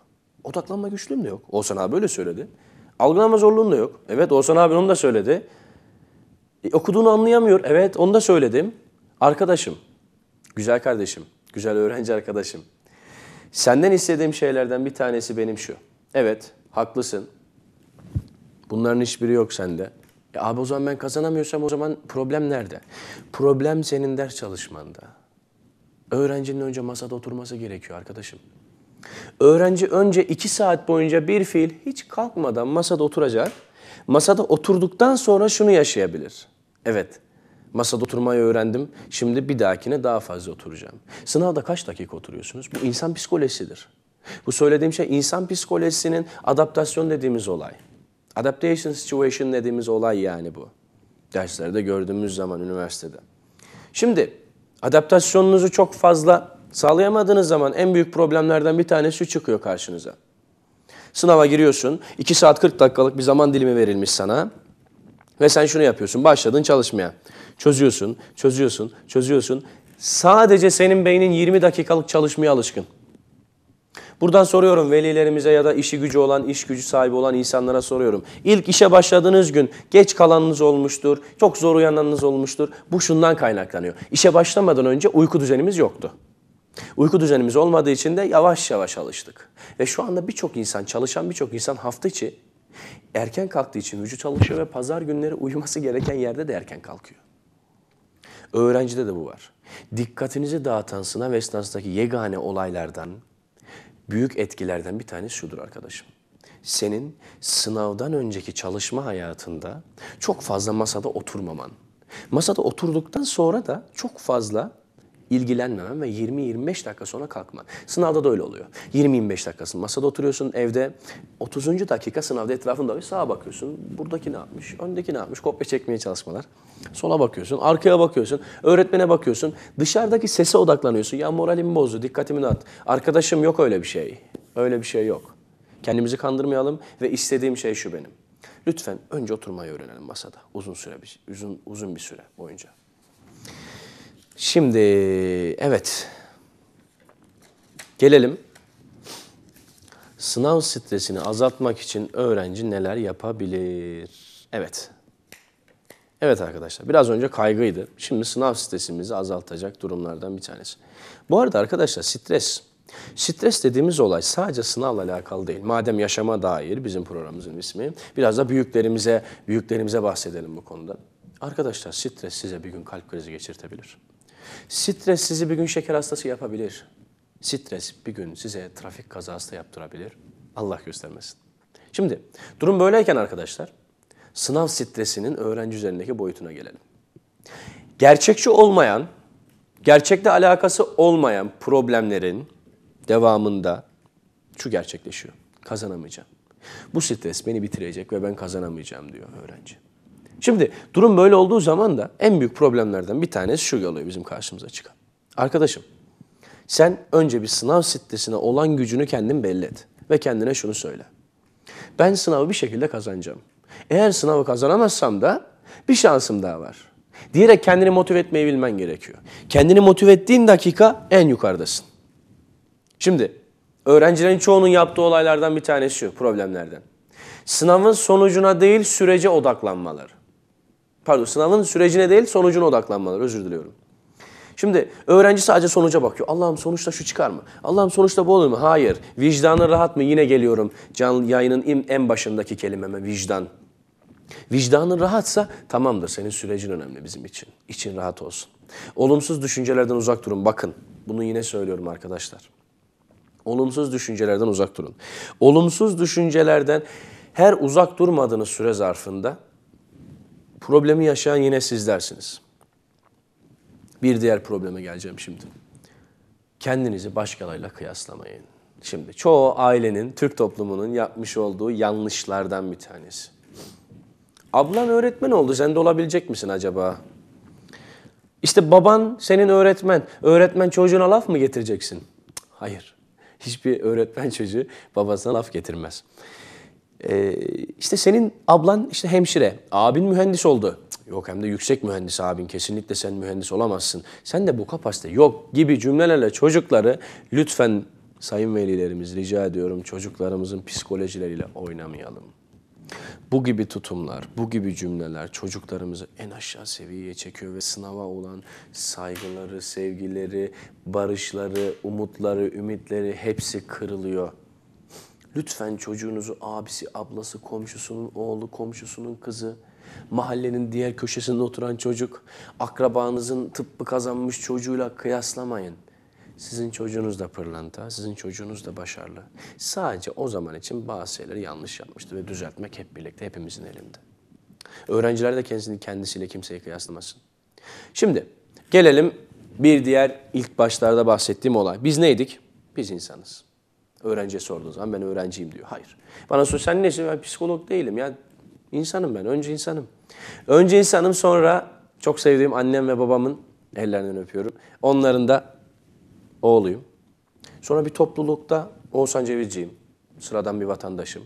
A: Odaklanma güçlüğüm de yok. Oğuzhan abi öyle söyledi. Algılama zorluğum da yok. Evet Oğuzhan abi onu da söyledi. E, okuduğunu anlayamıyor. Evet onu da söyledim. Arkadaşım, güzel kardeşim, güzel öğrenci arkadaşım. Senden istediğim şeylerden bir tanesi benim şu. Evet, haklısın. Bunların hiçbiri yok sende. E abi o zaman ben kazanamıyorsam o zaman problem nerede? Problem senin ders çalışmanda. Öğrencinin önce masada oturması gerekiyor arkadaşım. Öğrenci önce iki saat boyunca bir fiil hiç kalkmadan masada oturacak. Masada oturduktan sonra şunu yaşayabilir. Evet, masada oturmayı öğrendim. Şimdi bir dahakine daha fazla oturacağım. Sınavda kaç dakika oturuyorsunuz? Bu insan psikolojisidir. Bu söylediğim şey insan psikolojisinin adaptasyon dediğimiz olay. Adaptation situation dediğimiz olay yani bu. Derslerde gördüğümüz zaman üniversitede. Şimdi adaptasyonunuzu çok fazla sağlayamadığınız zaman en büyük problemlerden bir tanesi çıkıyor karşınıza. Sınava giriyorsun, 2 saat 40 dakikalık bir zaman dilimi verilmiş sana. Ve sen şunu yapıyorsun, başladın çalışmaya. Çözüyorsun, çözüyorsun, çözüyorsun. Sadece senin beynin 20 dakikalık çalışmaya alışkın. Buradan soruyorum velilerimize ya da işi gücü olan, iş gücü sahibi olan insanlara soruyorum. İlk işe başladığınız gün geç kalanınız olmuştur, çok zor uyananınız olmuştur. Bu şundan kaynaklanıyor. İşe başlamadan önce uyku düzenimiz yoktu. Uyku düzenimiz olmadığı için de yavaş yavaş alıştık. Ve şu anda birçok insan, çalışan birçok insan hafta içi erken kalktığı için vücut çalışıyor ve pazar günleri uyuması gereken yerde de erken kalkıyor. Öğrencide de bu var. Dikkatinizi dağıtan sınav esnasındaki yegane olaylardan büyük etkilerden bir tanesi şudur arkadaşım. Senin sınavdan önceki çalışma hayatında çok fazla masada oturmaman. Masada oturduktan sonra da çok fazla ilgilenmemen ve 20-25 dakika sonra kalkman. Sınavda da öyle oluyor. 20-25 dakikasın. Masada oturuyorsun evde. 30. dakika sınavda etrafında bir sağa bakıyorsun. Buradaki ne yapmış? Öndeki ne yapmış? Kopya çekmeye çalışmalar. Sola bakıyorsun. Arkaya bakıyorsun. Öğretmene bakıyorsun. Dışarıdaki sese odaklanıyorsun. Ya moralimi bozdu. Dikkatimi dağıt. Arkadaşım yok öyle bir şey. Öyle bir şey yok. Kendimizi kandırmayalım ve istediğim şey şu benim. Lütfen önce oturmayı öğrenelim masada uzun süre bir, uzun uzun bir süre boyunca. Şimdi evet gelelim sınav stresini azaltmak için öğrenci neler yapabilir? Evet. Evet arkadaşlar biraz önce kaygıydı. Şimdi sınav stresimizi azaltacak durumlardan bir tanesi. Bu arada arkadaşlar stres. Stres dediğimiz olay sadece sınavla alakalı değil. Madem yaşama dair bizim programımızın ismi. Biraz da büyüklerimize, büyüklerimize bahsedelim bu konuda. Arkadaşlar stres size bir gün kalp krizi geçirtebilir. Stres sizi bir gün şeker hastası yapabilir. Stres bir gün size trafik kazası da yaptırabilir. Allah göstermesin. Şimdi durum böyleyken arkadaşlar sınav stresinin öğrenci üzerindeki boyutuna gelelim. Gerçekçi olmayan, gerçekle alakası olmayan problemlerin devamında şu gerçekleşiyor. Kazanamayacağım. Bu stres beni bitirecek ve ben kazanamayacağım diyor öğrenci. Şimdi durum böyle olduğu zaman da en büyük problemlerden bir tanesi şu oluyor bizim karşımıza çıkan. Arkadaşım sen önce bir sınav sitesine olan gücünü kendin belli et ve kendine şunu söyle. Ben sınavı bir şekilde kazanacağım. Eğer sınavı kazanamazsam da bir şansım daha var. Diyerek kendini motive etmeyi bilmen gerekiyor. Kendini motive ettiğin dakika en yukarıdasın. Şimdi öğrencilerin çoğunun yaptığı olaylardan bir tanesi şu problemlerden. Sınavın sonucuna değil sürece odaklanmaları pardon sınavın sürecine değil sonucuna odaklanmalar özür diliyorum. Şimdi öğrenci sadece sonuca bakıyor. Allah'ım sonuçta şu çıkar mı? Allah'ım sonuçta bu olur mu? Hayır. Vicdanı rahat mı? Yine geliyorum can yayının en başındaki kelimeme vicdan. Vicdanın rahatsa tamamdır senin sürecin önemli bizim için. İçin rahat olsun. Olumsuz düşüncelerden uzak durun bakın. Bunu yine söylüyorum arkadaşlar. Olumsuz düşüncelerden uzak durun. Olumsuz düşüncelerden her uzak durmadığınız süre zarfında Problemi yaşayan yine sizlersiniz. Bir diğer probleme geleceğim şimdi. Kendinizi başkalarıyla kıyaslamayın. Şimdi çoğu ailenin, Türk toplumunun yapmış olduğu yanlışlardan bir tanesi. Ablan öğretmen oldu, sen de olabilecek misin acaba? İşte baban senin öğretmen. Öğretmen çocuğuna laf mı getireceksin? Hayır. Hiçbir öğretmen çocuğu babasına laf getirmez. Ee, işte senin ablan işte hemşire, abin mühendis oldu. yok hem de yüksek mühendis abin kesinlikle sen mühendis olamazsın. Sen de bu kapasite yok gibi cümlelerle çocukları lütfen sayın velilerimiz rica ediyorum çocuklarımızın psikolojileriyle oynamayalım. Bu gibi tutumlar, bu gibi cümleler çocuklarımızı en aşağı seviyeye çekiyor ve sınava olan saygıları, sevgileri, barışları, umutları, ümitleri hepsi kırılıyor. Lütfen çocuğunuzu abisi, ablası, komşusunun oğlu, komşusunun kızı, mahallenin diğer köşesinde oturan çocuk, akrabanızın tıbbı kazanmış çocuğuyla kıyaslamayın. Sizin çocuğunuz da pırlanta, sizin çocuğunuz da başarılı. Sadece o zaman için bazı şeyleri yanlış yapmıştı ve düzeltmek hep birlikte hepimizin elinde. Öğrenciler de kendisini kendisiyle kimseyi kıyaslamasın. Şimdi gelelim bir diğer ilk başlarda bahsettiğim olay. Biz neydik? Biz insanız. Öğrenciye sorduğun zaman ben öğrenciyim diyor. Hayır. Bana sor sen nesin? Ben psikolog değilim ya. insanım ben. Önce insanım. Önce insanım sonra çok sevdiğim annem ve babamın ellerinden öpüyorum. Onların da oğluyum. Sonra bir toplulukta Oğuzhan Cevizci'yim. Sıradan bir vatandaşım.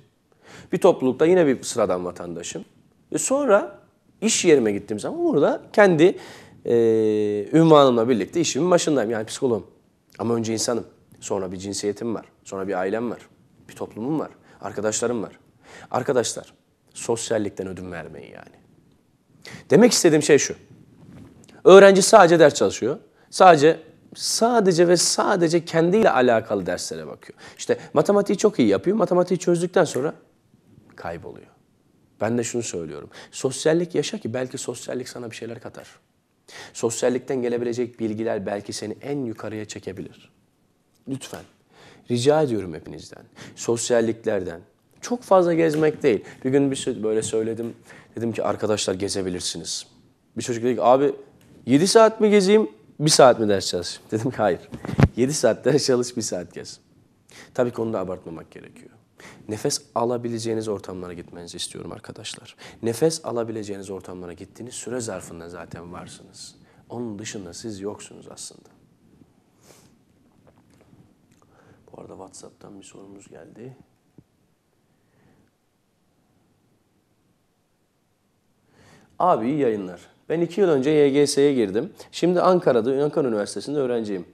A: Bir toplulukta yine bir sıradan vatandaşım. Ve sonra iş yerime gittiğim zaman burada kendi e, ünvanımla birlikte işimin başındayım. Yani psikoloğum. Ama önce insanım. Sonra bir cinsiyetim var. Sonra bir ailem var. Bir toplumum var. Arkadaşlarım var. Arkadaşlar, sosyallikten ödün vermeyin yani. Demek istediğim şey şu. Öğrenci sadece ders çalışıyor. Sadece sadece ve sadece kendiyle alakalı derslere bakıyor. İşte matematiği çok iyi yapıyor. Matematiği çözdükten sonra kayboluyor. Ben de şunu söylüyorum. Sosyallik yaşa ki belki sosyallik sana bir şeyler katar. Sosyallikten gelebilecek bilgiler belki seni en yukarıya çekebilir. Lütfen. Rica ediyorum hepinizden. Sosyalliklerden. Çok fazla gezmek değil. Bir gün bir böyle söyledim. Dedim ki arkadaşlar gezebilirsiniz. Bir çocuk dedi ki abi 7 saat mi gezeyim, 1 saat mi ders çalış? [LAUGHS] Dedim ki hayır. 7 saat ders çalış, 1 saat gez. Tabii ki onu da abartmamak gerekiyor. Nefes alabileceğiniz ortamlara gitmenizi istiyorum arkadaşlar. Nefes alabileceğiniz ortamlara gittiğiniz süre zarfında zaten varsınız. Onun dışında siz yoksunuz aslında. Bu arada WhatsApp'tan bir sorumuz geldi. Abi iyi yayınlar. Ben iki yıl önce YGS'ye girdim. Şimdi Ankara'da Ankara Üniversitesi'nde öğrenciyim.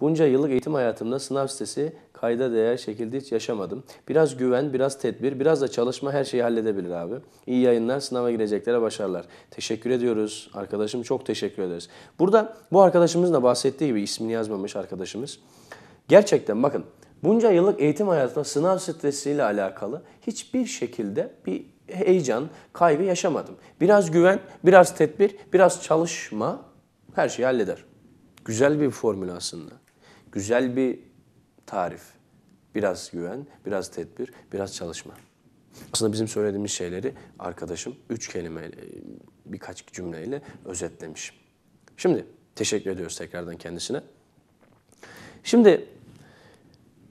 A: Bunca yıllık eğitim hayatımda sınav sitesi kayda değer şekilde hiç yaşamadım. Biraz güven, biraz tedbir, biraz da çalışma her şeyi halledebilir abi. İyi yayınlar, sınava gireceklere başarılar. Teşekkür ediyoruz. Arkadaşım çok teşekkür ederiz. Burada bu arkadaşımızın da bahsettiği gibi ismini yazmamış arkadaşımız. Gerçekten bakın bunca yıllık eğitim hayatında sınav stresiyle alakalı hiçbir şekilde bir heyecan, kaygı yaşamadım. Biraz güven, biraz tedbir, biraz çalışma her şeyi halleder. Güzel bir formül aslında. Güzel bir tarif. Biraz güven, biraz tedbir, biraz çalışma. Aslında bizim söylediğimiz şeyleri arkadaşım üç kelime, birkaç cümleyle özetlemiş. Şimdi teşekkür ediyoruz tekrardan kendisine. Şimdi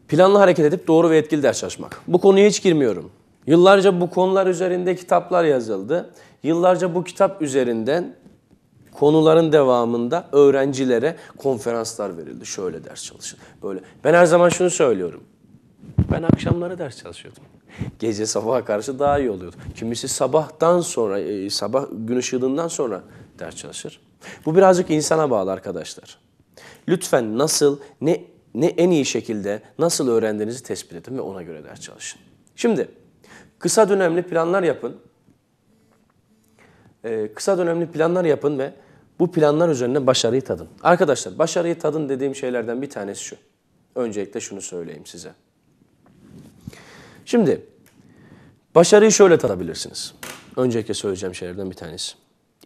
A: Planlı hareket edip doğru ve etkili ders çalışmak. Bu konuya hiç girmiyorum. Yıllarca bu konular üzerinde kitaplar yazıldı. Yıllarca bu kitap üzerinden konuların devamında öğrencilere konferanslar verildi. Şöyle ders çalışın. Böyle. Ben her zaman şunu söylüyorum. Ben akşamları ders çalışıyordum. Gece sabaha karşı daha iyi oluyordu. Kimisi sabahtan sonra, e, sabah gün ışığından sonra ders çalışır. Bu birazcık insana bağlı arkadaşlar. Lütfen nasıl, ne ne en iyi şekilde nasıl öğrendiğinizi tespit edin ve ona göre ders çalışın. Şimdi kısa dönemli planlar yapın. Ee, kısa dönemli planlar yapın ve bu planlar üzerine başarıyı tadın. Arkadaşlar başarıyı tadın dediğim şeylerden bir tanesi şu. Öncelikle şunu söyleyeyim size. Şimdi başarıyı şöyle tadabilirsiniz. Öncelikle söyleyeceğim şeylerden bir tanesi.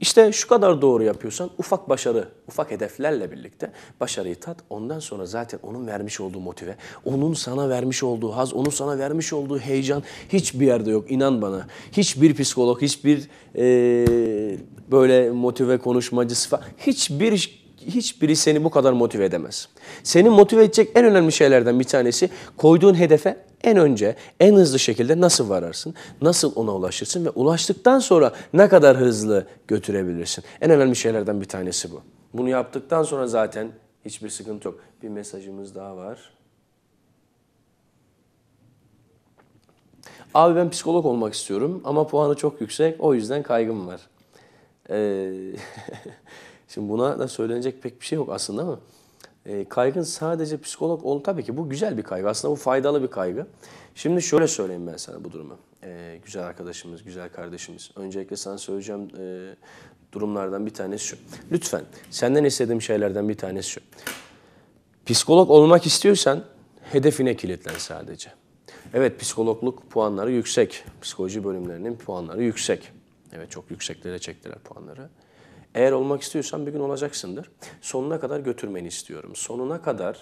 A: İşte şu kadar doğru yapıyorsan ufak başarı, ufak hedeflerle birlikte başarıyı tat. Ondan sonra zaten onun vermiş olduğu motive, onun sana vermiş olduğu haz, onun sana vermiş olduğu heyecan hiçbir yerde yok. İnan bana. Hiçbir psikolog, hiçbir ee, böyle motive konuşmacısı falan hiçbir hiçbiri seni bu kadar motive edemez. Seni motive edecek en önemli şeylerden bir tanesi koyduğun hedefe en önce, en hızlı şekilde nasıl vararsın, nasıl ona ulaşırsın ve ulaştıktan sonra ne kadar hızlı götürebilirsin. En önemli şeylerden bir tanesi bu. Bunu yaptıktan sonra zaten hiçbir sıkıntı yok. Bir mesajımız daha var. Abi ben psikolog olmak istiyorum ama puanı çok yüksek o yüzden kaygım var. Ee, [LAUGHS] şimdi buna da söylenecek pek bir şey yok aslında ama e, kaygın sadece psikolog ol tabii ki bu güzel bir kaygı. Aslında bu faydalı bir kaygı. Şimdi şöyle söyleyeyim ben sana bu durumu. E, güzel arkadaşımız, güzel kardeşimiz. Öncelikle sana söyleyeceğim e, durumlardan bir tanesi şu. Lütfen senden istediğim şeylerden bir tanesi şu. Psikolog olmak istiyorsan hedefine kilitlen sadece. Evet psikologluk puanları yüksek. Psikoloji bölümlerinin puanları yüksek. Evet çok yükseklere çektiler puanları. Eğer olmak istiyorsan bir gün olacaksındır. Sonuna kadar götürmeni istiyorum. Sonuna kadar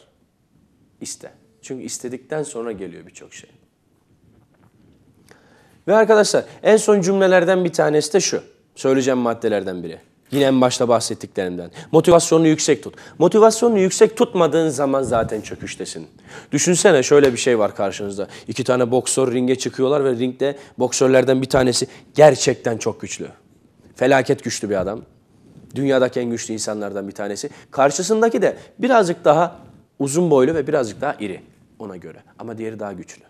A: iste. Çünkü istedikten sonra geliyor birçok şey. Ve arkadaşlar en son cümlelerden bir tanesi de şu. Söyleyeceğim maddelerden biri. Yine en başta bahsettiklerimden. Motivasyonunu yüksek tut. Motivasyonunu yüksek tutmadığın zaman zaten çöküştesin. Düşünsene şöyle bir şey var karşınızda. İki tane boksör ringe çıkıyorlar ve ringde boksörlerden bir tanesi gerçekten çok güçlü. Felaket güçlü bir adam. Dünyadaki en güçlü insanlardan bir tanesi. Karşısındaki de birazcık daha uzun boylu ve birazcık daha iri ona göre. Ama diğeri daha güçlü.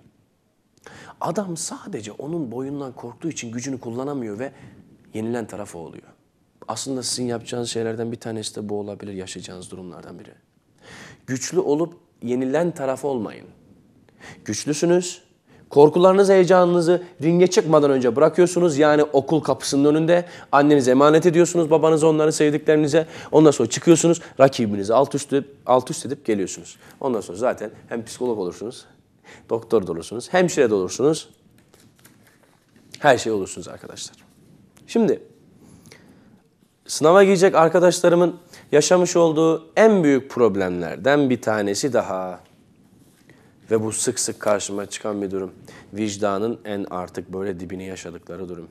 A: Adam sadece onun boyundan korktuğu için gücünü kullanamıyor ve yenilen taraf o oluyor. Aslında sizin yapacağınız şeylerden bir tanesi de bu olabilir yaşayacağınız durumlardan biri. Güçlü olup yenilen taraf olmayın. Güçlüsünüz, Korkularınızı, heyecanınızı ringe çıkmadan önce bırakıyorsunuz. Yani okul kapısının önünde annenize emanet ediyorsunuz, babanız onları sevdiklerinize. Ondan sonra çıkıyorsunuz, rakibinizi alt üst edip, alt üst edip geliyorsunuz. Ondan sonra zaten hem psikolog olursunuz, doktor da olursunuz, hemşire de olursunuz. Her şey olursunuz arkadaşlar. Şimdi sınava girecek arkadaşlarımın yaşamış olduğu en büyük problemlerden bir tanesi daha ve bu sık sık karşıma çıkan bir durum. Vicdanın en artık böyle dibini yaşadıkları durum.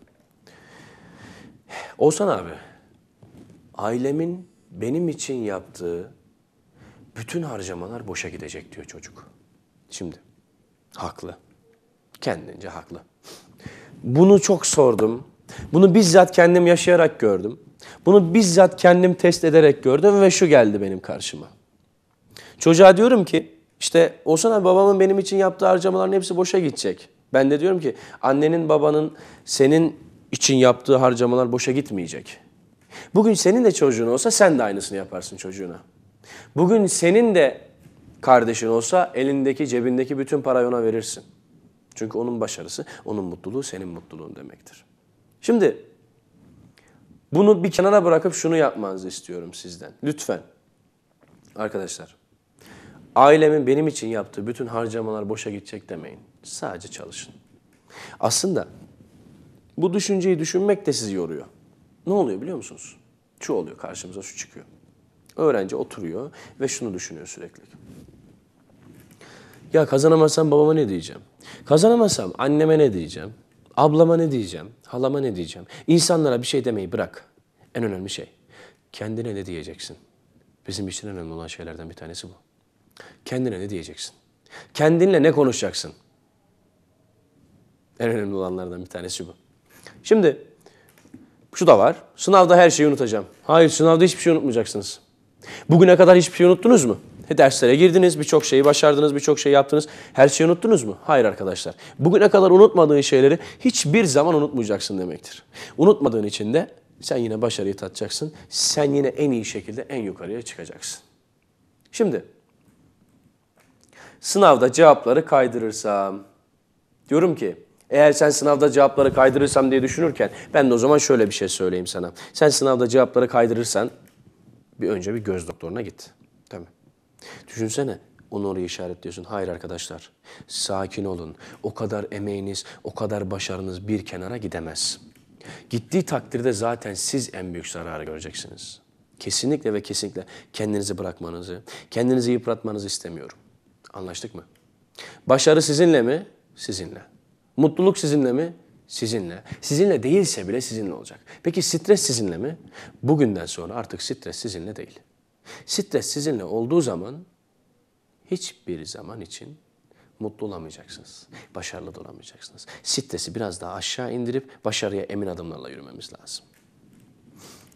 A: Olsan abi, ailemin benim için yaptığı bütün harcamalar boşa gidecek diyor çocuk. Şimdi haklı. Kendince haklı. Bunu çok sordum. Bunu bizzat kendim yaşayarak gördüm. Bunu bizzat kendim test ederek gördüm ve şu geldi benim karşıma. Çocuğa diyorum ki işte Oğuzhan abi babamın benim için yaptığı harcamaların hepsi boşa gidecek. Ben de diyorum ki annenin babanın senin için yaptığı harcamalar boşa gitmeyecek. Bugün senin de çocuğun olsa sen de aynısını yaparsın çocuğuna. Bugün senin de kardeşin olsa elindeki cebindeki bütün parayı ona verirsin. Çünkü onun başarısı, onun mutluluğu senin mutluluğun demektir. Şimdi bunu bir kenara bırakıp şunu yapmanızı istiyorum sizden. Lütfen arkadaşlar ailemin benim için yaptığı bütün harcamalar boşa gidecek demeyin. Sadece çalışın. Aslında bu düşünceyi düşünmek de sizi yoruyor. Ne oluyor biliyor musunuz? Şu oluyor karşımıza şu çıkıyor. Öğrenci oturuyor ve şunu düşünüyor sürekli. Ya kazanamazsam babama ne diyeceğim? Kazanamazsam anneme ne diyeceğim? Ablama ne diyeceğim? Halama ne diyeceğim? İnsanlara bir şey demeyi bırak. En önemli şey. Kendine ne diyeceksin? Bizim için önemli olan şeylerden bir tanesi bu. Kendine ne diyeceksin? Kendinle ne konuşacaksın? En önemli olanlardan bir tanesi bu. Şimdi şu da var. Sınavda her şeyi unutacağım. Hayır sınavda hiçbir şey unutmayacaksınız. Bugüne kadar hiçbir şey unuttunuz mu? E, derslere girdiniz, birçok şeyi başardınız, birçok şey yaptınız. Her şeyi unuttunuz mu? Hayır arkadaşlar. Bugüne kadar unutmadığın şeyleri hiçbir zaman unutmayacaksın demektir. Unutmadığın için de sen yine başarıyı tatacaksın. Sen yine en iyi şekilde en yukarıya çıkacaksın. Şimdi sınavda cevapları kaydırırsam. Diyorum ki eğer sen sınavda cevapları kaydırırsam diye düşünürken ben de o zaman şöyle bir şey söyleyeyim sana. Sen sınavda cevapları kaydırırsan bir önce bir göz doktoruna git. tamam. Düşünsene onu oraya işaretliyorsun. Hayır arkadaşlar sakin olun. O kadar emeğiniz, o kadar başarınız bir kenara gidemez. Gittiği takdirde zaten siz en büyük zararı göreceksiniz. Kesinlikle ve kesinlikle kendinizi bırakmanızı, kendinizi yıpratmanızı istemiyorum. Anlaştık mı? Başarı sizinle mi? Sizinle. Mutluluk sizinle mi? Sizinle. Sizinle değilse bile sizinle olacak. Peki stres sizinle mi? Bugünden sonra artık stres sizinle değil. Stres sizinle olduğu zaman hiçbir zaman için mutlu olamayacaksınız. Başarılı da olamayacaksınız. Stresi biraz daha aşağı indirip başarıya emin adımlarla yürümemiz lazım.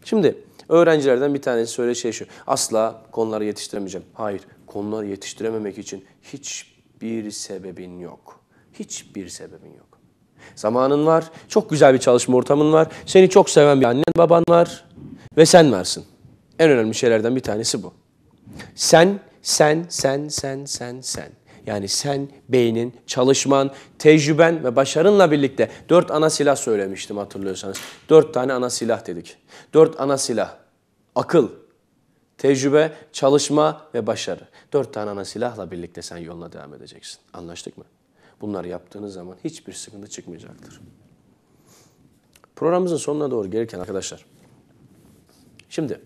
A: Şimdi öğrencilerden bir tanesi söyle şey şu. Asla konuları yetiştiremeyeceğim. Hayır. Konuları yetiştirememek için hiçbir sebebin yok. Hiçbir sebebin yok. Zamanın var, çok güzel bir çalışma ortamın var, seni çok seven bir annen baban var ve sen varsın. En önemli şeylerden bir tanesi bu. Sen, sen, sen, sen, sen, sen. Yani sen, beynin, çalışman, tecrüben ve başarınla birlikte dört ana silah söylemiştim hatırlıyorsanız. Dört tane ana silah dedik. Dört ana silah. Akıl, tecrübe, çalışma ve başarı. Dört tane ana silahla birlikte sen yoluna devam edeceksin. Anlaştık mı? Bunları yaptığınız zaman hiçbir sıkıntı çıkmayacaktır. Programımızın sonuna doğru gelirken arkadaşlar. Şimdi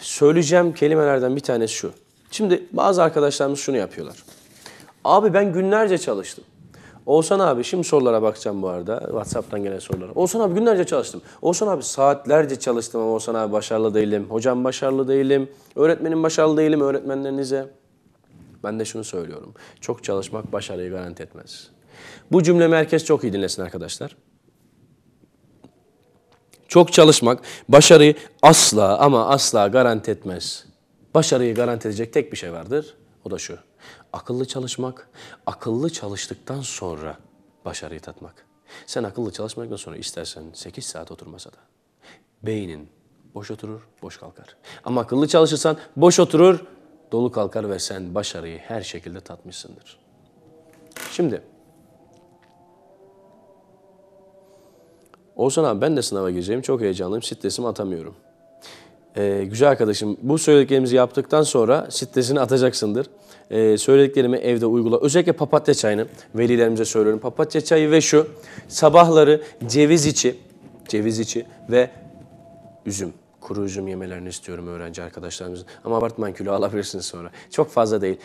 A: söyleyeceğim kelimelerden bir tanesi şu. Şimdi bazı arkadaşlarımız şunu yapıyorlar. Abi ben günlerce çalıştım. Oğuzhan abi şimdi sorulara bakacağım bu arada. Whatsapp'tan gelen sorulara. Oğuzhan abi günlerce çalıştım. Oğuzhan abi saatlerce çalıştım ama Oğuzhan abi başarılı değilim. Hocam başarılı değilim. Öğretmenim başarılı değilim öğretmenlerinize. Ben de şunu söylüyorum. Çok çalışmak başarıyı garanti etmez. Bu cümlemi herkes çok iyi dinlesin arkadaşlar. Çok çalışmak başarıyı asla ama asla garanti etmez. Başarıyı garanti edecek tek bir şey vardır. O da şu. Akıllı çalışmak, akıllı çalıştıktan sonra başarıyı tatmak. Sen akıllı çalışmaktan sonra istersen 8 saat otur masada. Beynin boş oturur, boş kalkar. Ama akıllı çalışırsan boş oturur, dolu kalkar ve sen başarıyı her şekilde tatmışsındır. Şimdi Oğuzhan abi ben de sınava gireceğim. Çok heyecanlıyım. Stresimi atamıyorum. Ee, güzel arkadaşım bu söylediklerimizi yaptıktan sonra stresini atacaksındır. Ee, söylediklerimi evde uygula. Özellikle papatya çayını velilerimize söylüyorum. Papatya çayı ve şu sabahları ceviz içi, ceviz içi ve üzüm kuru üzüm yemelerini istiyorum öğrenci arkadaşlarımızın. Ama abartmayın kilo alabilirsiniz sonra. Çok fazla değil.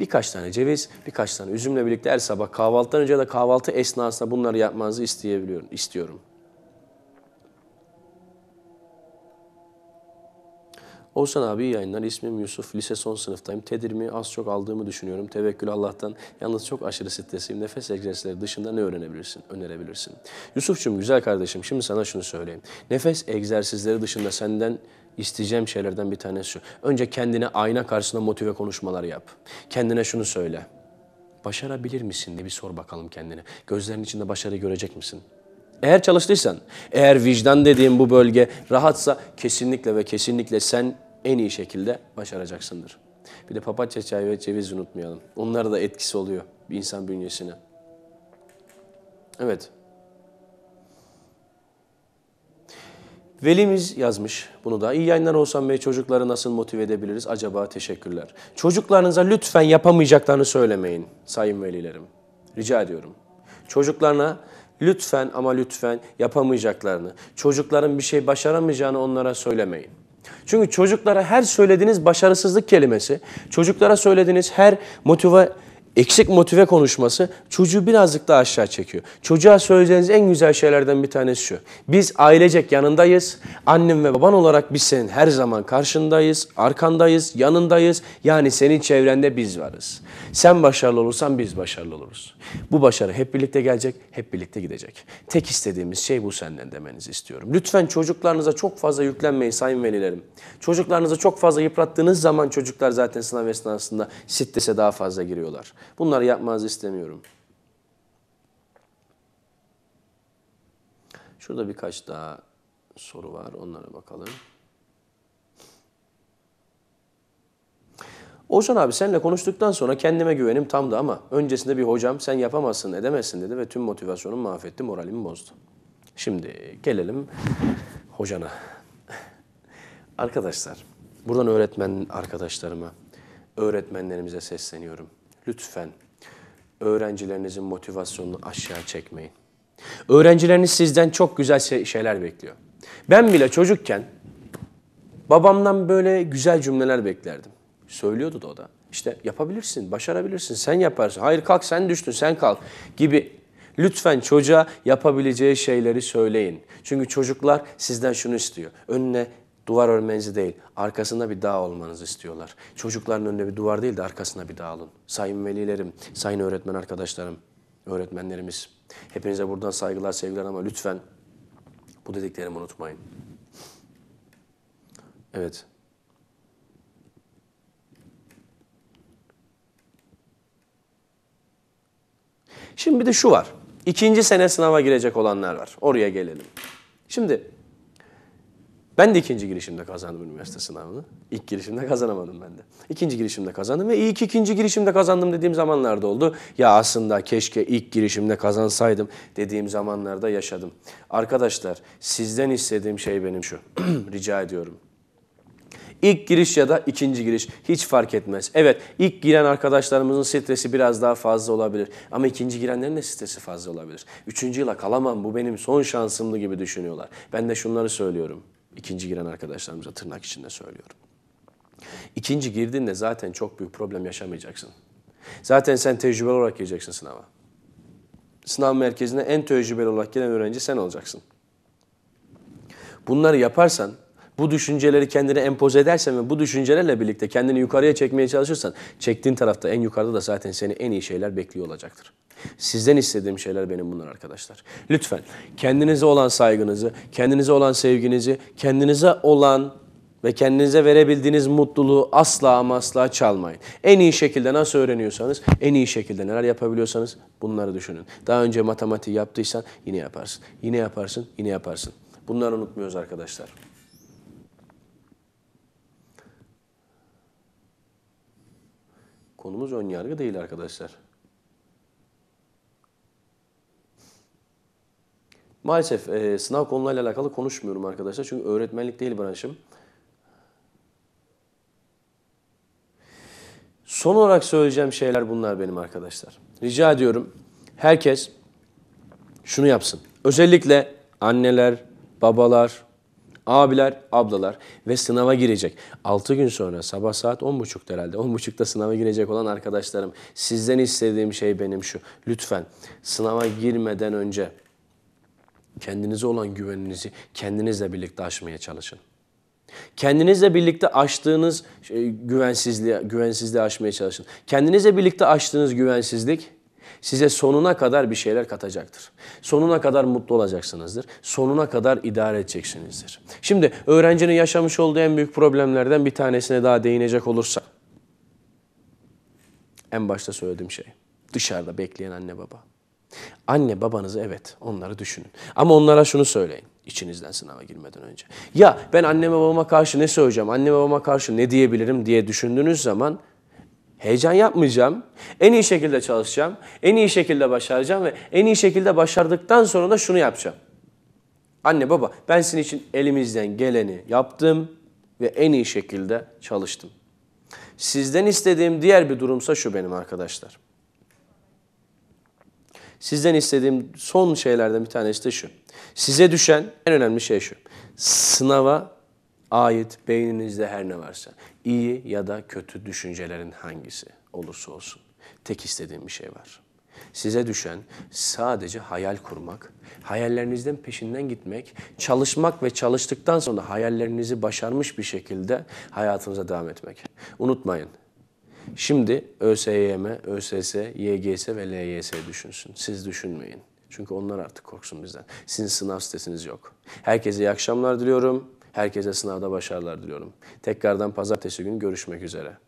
A: Birkaç tane ceviz, birkaç tane üzümle birlikte her sabah kahvaltıdan önce de kahvaltı esnasında bunları yapmanızı isteyebiliyorum, istiyorum. Oğuzhan abi iyi yayınlar. İsmim Yusuf. Lise son sınıftayım. Tedirimi az çok aldığımı düşünüyorum. Tevekkül Allah'tan. Yalnız çok aşırı stresliyim. Nefes egzersizleri dışında ne öğrenebilirsin? Önerebilirsin. Yusuf'cum güzel kardeşim şimdi sana şunu söyleyeyim. Nefes egzersizleri dışında senden isteyeceğim şeylerden bir tanesi şu. Önce kendine ayna karşısında motive konuşmalar yap. Kendine şunu söyle. Başarabilir misin diye bir sor bakalım kendine. Gözlerin içinde başarı görecek misin? Eğer çalıştıysan, eğer vicdan dediğim bu bölge rahatsa kesinlikle ve kesinlikle sen en iyi şekilde başaracaksındır. Bir de papatya çayı ve ceviz unutmayalım. Onlara da etkisi oluyor bir insan bünyesine. Evet. Velimiz yazmış bunu da. İyi yayınlar olsan Bey çocukları nasıl motive edebiliriz acaba? Teşekkürler. Çocuklarınıza lütfen yapamayacaklarını söylemeyin sayın velilerim. Rica ediyorum. Çocuklarına lütfen ama lütfen yapamayacaklarını, çocukların bir şey başaramayacağını onlara söylemeyin. Çünkü çocuklara her söylediğiniz başarısızlık kelimesi, çocuklara söylediğiniz her motive eksik motive konuşması çocuğu birazcık daha aşağı çekiyor. Çocuğa söyleyeceğiniz en güzel şeylerden bir tanesi şu. Biz ailecek yanındayız. Annem ve baban olarak biz senin her zaman karşındayız, arkandayız, yanındayız. Yani senin çevrende biz varız. Sen başarılı olursan biz başarılı oluruz. Bu başarı hep birlikte gelecek, hep birlikte gidecek. Tek istediğimiz şey bu senden demenizi istiyorum. Lütfen çocuklarınıza çok fazla yüklenmeyin sayın velilerim. Çocuklarınızı çok fazla yıprattığınız zaman çocuklar zaten sınav esnasında strese daha fazla giriyorlar. Bunları yapmanızı istemiyorum. Şurada birkaç daha soru var. Onlara bakalım. Oğuzhan abi seninle konuştuktan sonra kendime güvenim tamdı ama öncesinde bir hocam sen yapamazsın edemezsin dedi ve tüm motivasyonumu mahvetti, moralimi bozdu. Şimdi gelelim hocana. Arkadaşlar, buradan öğretmen arkadaşlarıma, öğretmenlerimize sesleniyorum lütfen öğrencilerinizin motivasyonunu aşağı çekmeyin. Öğrencileriniz sizden çok güzel şey, şeyler bekliyor. Ben bile çocukken babamdan böyle güzel cümleler beklerdim. Söylüyordu da o da. İşte yapabilirsin, başarabilirsin, sen yaparsın. Hayır kalk sen düştün, sen kalk gibi. Lütfen çocuğa yapabileceği şeyleri söyleyin. Çünkü çocuklar sizden şunu istiyor. Önüne Duvar örmenizi değil, arkasında bir dağ olmanızı istiyorlar. Çocukların önünde bir duvar değil de arkasına bir dağ alın. Sayın velilerim, sayın öğretmen arkadaşlarım, öğretmenlerimiz. Hepinize buradan saygılar, sevgiler ama lütfen bu dediklerimi unutmayın. Evet. Şimdi bir de şu var. İkinci sene sınava girecek olanlar var. Oraya gelelim. Şimdi ben de ikinci girişimde kazandım üniversite sınavını. İlk girişimde kazanamadım ben de. İkinci girişimde kazandım ve iyi ki ikinci girişimde kazandım dediğim zamanlarda oldu. Ya aslında keşke ilk girişimde kazansaydım dediğim zamanlarda yaşadım. Arkadaşlar sizden istediğim şey benim şu. [CLEARS THROAT] Rica ediyorum. İlk giriş ya da ikinci giriş hiç fark etmez. Evet ilk giren arkadaşlarımızın stresi biraz daha fazla olabilir. Ama ikinci girenlerin de stresi fazla olabilir. Üçüncü yıla kalamam bu benim son şansımdı gibi düşünüyorlar. Ben de şunları söylüyorum. İkinci giren arkadaşlarımıza tırnak içinde söylüyorum. İkinci girdiğinde zaten çok büyük problem yaşamayacaksın. Zaten sen tecrübeli olarak gireceksin sınava. Sınav merkezine en tecrübeli olarak gelen öğrenci sen olacaksın. Bunları yaparsan bu düşünceleri kendine empoze edersen ve bu düşüncelerle birlikte kendini yukarıya çekmeye çalışırsan çektiğin tarafta en yukarıda da zaten seni en iyi şeyler bekliyor olacaktır. Sizden istediğim şeyler benim bunlar arkadaşlar. Lütfen kendinize olan saygınızı, kendinize olan sevginizi, kendinize olan ve kendinize verebildiğiniz mutluluğu asla ama asla çalmayın. En iyi şekilde nasıl öğreniyorsanız, en iyi şekilde neler yapabiliyorsanız bunları düşünün. Daha önce matematik yaptıysan yine yaparsın, yine yaparsın, yine yaparsın. Bunları unutmuyoruz arkadaşlar. Konumuz ön yargı değil arkadaşlar. Maalesef e, sınav konularıyla alakalı konuşmuyorum arkadaşlar. Çünkü öğretmenlik değil branşım. Son olarak söyleyeceğim şeyler bunlar benim arkadaşlar. Rica ediyorum herkes şunu yapsın. Özellikle anneler, babalar, abiler, ablalar ve sınava girecek. 6 gün sonra sabah saat 10.30'da herhalde 10.30'da sınava girecek olan arkadaşlarım sizden istediğim şey benim şu. Lütfen sınava girmeden önce kendinize olan güveninizi kendinizle birlikte aşmaya çalışın. Kendinizle birlikte aştığınız e, güvensizliği, güvensizliği aşmaya çalışın. Kendinizle birlikte aştığınız güvensizlik size sonuna kadar bir şeyler katacaktır. Sonuna kadar mutlu olacaksınızdır. Sonuna kadar idare edeceksinizdir. Şimdi öğrencinin yaşamış olduğu en büyük problemlerden bir tanesine daha değinecek olursak, en başta söylediğim şey dışarıda bekleyen anne baba. Anne babanızı evet onları düşünün. Ama onlara şunu söyleyin içinizden sınava girmeden önce. Ya ben anneme babama karşı ne söyleyeceğim, anneme babama karşı ne diyebilirim diye düşündüğünüz zaman Heyecan yapmayacağım. En iyi şekilde çalışacağım. En iyi şekilde başaracağım ve en iyi şekilde başardıktan sonra da şunu yapacağım. Anne baba ben sizin için elimizden geleni yaptım ve en iyi şekilde çalıştım. Sizden istediğim diğer bir durumsa şu benim arkadaşlar. Sizden istediğim son şeylerden bir tanesi de şu. Size düşen en önemli şey şu. Sınava ait beyninizde her ne varsa iyi ya da kötü düşüncelerin hangisi olursa olsun. Tek istediğim bir şey var. Size düşen sadece hayal kurmak, hayallerinizden peşinden gitmek, çalışmak ve çalıştıktan sonra hayallerinizi başarmış bir şekilde hayatınıza devam etmek. Unutmayın. Şimdi ÖSYM, ÖSS, YGS ve LYS düşünsün. Siz düşünmeyin. Çünkü onlar artık korksun bizden. Sizin sınav sitesiniz yok. Herkese iyi akşamlar diliyorum. Herkese sınavda başarılar diliyorum. Tekrardan pazartesi günü görüşmek üzere.